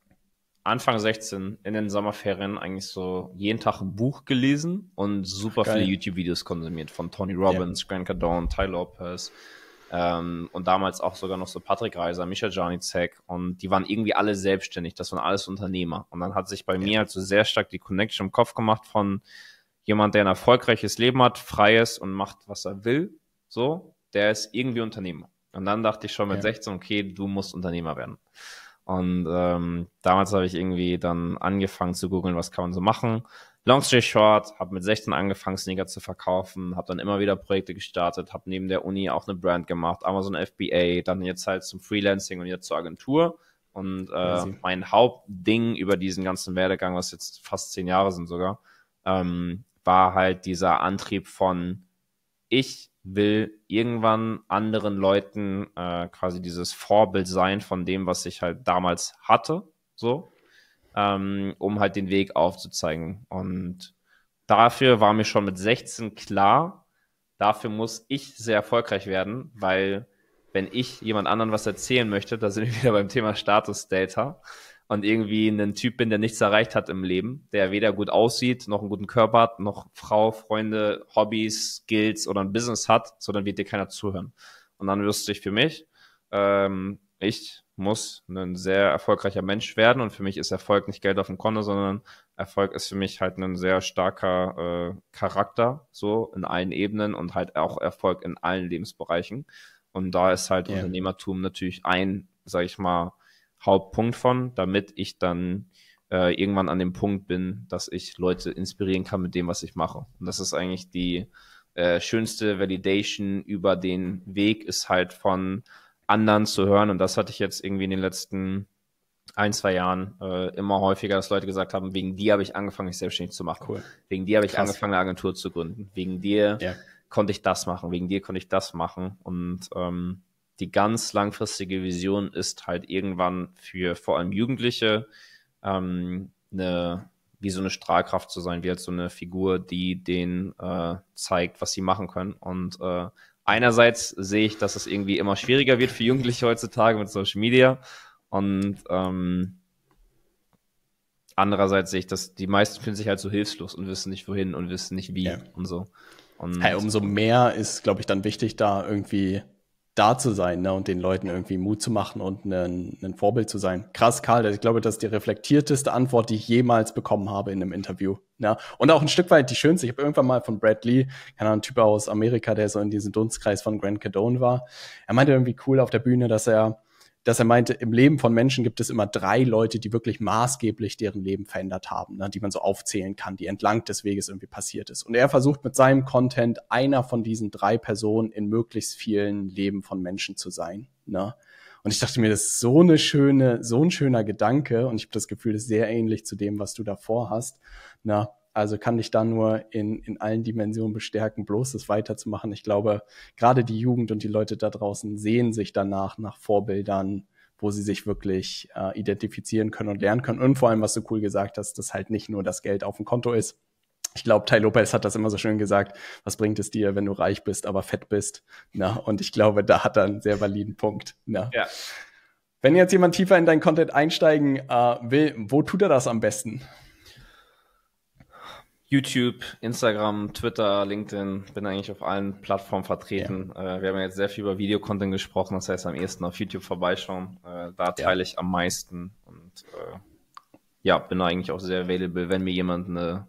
Anfang 16 in den Sommerferien eigentlich so jeden Tag ein Buch gelesen und super Geil. viele YouTube-Videos konsumiert von Tony Robbins, ja. Grant Cardone, Ty Lopez, ähm, und damals auch sogar noch so Patrick Reiser, Micha Janicek und die waren irgendwie alle selbstständig, das waren alles Unternehmer. Und dann hat sich bei ja. mir halt so sehr stark die Connection im Kopf gemacht von jemand, der ein erfolgreiches Leben hat, freies und macht, was er will, so, der ist irgendwie Unternehmer. Und dann dachte ich schon mit ja. 16, okay, du musst Unternehmer werden. Und ähm, damals habe ich irgendwie dann angefangen zu googeln, was kann man so machen long story short, habe mit 16 angefangen, Sneaker zu verkaufen, habe dann immer wieder Projekte gestartet, habe neben der Uni auch eine Brand gemacht, Amazon FBA, dann jetzt halt zum Freelancing und jetzt zur Agentur. Und äh, mein Hauptding über diesen ganzen Werdegang, was jetzt fast zehn Jahre sind sogar, ähm, war halt dieser Antrieb von, ich will irgendwann anderen Leuten äh, quasi dieses Vorbild sein von dem, was ich halt damals hatte. So ähm, um halt den Weg aufzuzeigen. Und dafür war mir schon mit 16 klar, dafür muss ich sehr erfolgreich werden, weil wenn ich jemand anderen was erzählen möchte, da sind wir [laughs] wieder beim Thema Status Data und irgendwie ein Typ bin, der nichts erreicht hat im Leben, der weder gut aussieht, noch einen guten Körper hat, noch Frau, Freunde, Hobbys, Skills oder ein Business hat, so dann wird dir keiner zuhören. Und dann wüsste ich für mich, ähm, ich muss ein sehr erfolgreicher Mensch werden und für mich ist Erfolg nicht Geld auf dem Konto, sondern Erfolg ist für mich halt ein sehr starker äh, Charakter, so in allen Ebenen und halt auch Erfolg in allen Lebensbereichen. Und da ist halt yeah. Unternehmertum natürlich ein, sag ich mal, Hauptpunkt von, damit ich dann äh, irgendwann an dem Punkt bin, dass ich Leute inspirieren kann mit dem, was ich mache. Und das ist eigentlich die äh, schönste Validation über den Weg, ist halt von anderen zu hören. Und das hatte ich jetzt irgendwie in den letzten ein, zwei Jahren äh, immer häufiger, dass Leute gesagt haben, wegen dir habe ich angefangen, mich selbstständig zu machen. Cool. Wegen dir habe ich Krass. angefangen, eine Agentur zu gründen. Wegen dir ja. konnte ich das machen. Wegen dir konnte ich das machen. Und ähm, die ganz langfristige Vision ist halt irgendwann für vor allem Jugendliche ähm, eine wie so eine Strahlkraft zu sein, wie halt so eine Figur, die denen äh, zeigt, was sie machen können und äh, einerseits sehe ich, dass es irgendwie immer schwieriger wird für Jugendliche heutzutage mit Social Media. Und ähm, andererseits sehe ich,
dass die meisten fühlen sich halt so hilflos und wissen nicht wohin und wissen nicht wie ja. und so. Und hey, umso mehr ist, glaube ich, dann wichtig, da irgendwie da zu sein ne, und den Leuten irgendwie Mut zu machen und ein, Vorbild zu sein. Krass, Karl, ich glaube, das ist die reflektierteste Antwort, die ich jemals bekommen habe in einem Interview. Ne? Und auch ein Stück weit die schönste. Ich habe irgendwann mal von Brad Lee, keine Ahnung, ein Typ aus Amerika, der so in diesem Dunstkreis von Grant Cadone war. Er meinte irgendwie cool auf der Bühne, dass er dass er meinte, im Leben von Menschen gibt es immer drei Leute, die wirklich maßgeblich deren Leben verändert haben, ne, die man so aufzählen kann, die entlang des Weges irgendwie passiert ist. Und er versucht mit seinem Content einer von diesen drei Personen in möglichst vielen Leben von Menschen zu sein. Ne? Und ich dachte mir, das ist so eine schöne, so ein schöner Gedanke. Und ich habe das Gefühl, das ist sehr ähnlich zu dem, was du davor hast. Ne? Also kann ich da nur in, in allen Dimensionen bestärken, bloß das weiterzumachen. Ich glaube, gerade die Jugend und die Leute da draußen sehen sich danach nach Vorbildern, wo sie sich wirklich äh, identifizieren können und lernen können. Und vor allem, was du cool gesagt hast, dass halt nicht nur das Geld auf dem Konto ist. Ich glaube, Tai Lopez hat das immer so schön gesagt. Was bringt es dir, wenn du reich bist, aber fett bist? Na, und ich glaube, da hat er einen sehr validen Punkt. Na. Ja. Wenn jetzt jemand tiefer in dein Content einsteigen äh, will, wo tut er das am besten? YouTube, Instagram, Twitter, LinkedIn, bin eigentlich auf
allen Plattformen vertreten. Ja. Äh, wir haben ja jetzt sehr viel über Videocontent gesprochen, das heißt am ehesten auf YouTube vorbeischauen. Äh, da teile ja. ich am meisten und äh, ja, bin eigentlich auch sehr available, wenn mir jemand eine,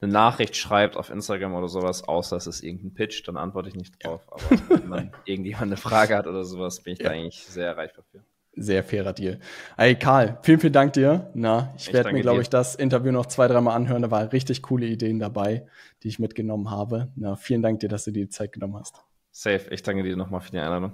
eine, Nachricht schreibt auf Instagram oder sowas, außer es ist irgendein Pitch, dann antworte ich nicht drauf. Ja. Aber wenn man [laughs] irgendjemand eine Frage hat oder sowas, bin ich da eigentlich sehr erreichbar für.
Sehr fairer Deal. Ey, Karl, vielen, vielen Dank dir. Na, ich, ich werde mir, glaube ich, das Interview noch zwei, dreimal anhören. Da waren richtig coole Ideen dabei, die ich mitgenommen habe. Na, vielen Dank dir, dass du dir die Zeit genommen hast.
Safe. Ich danke dir nochmal für die Einladung.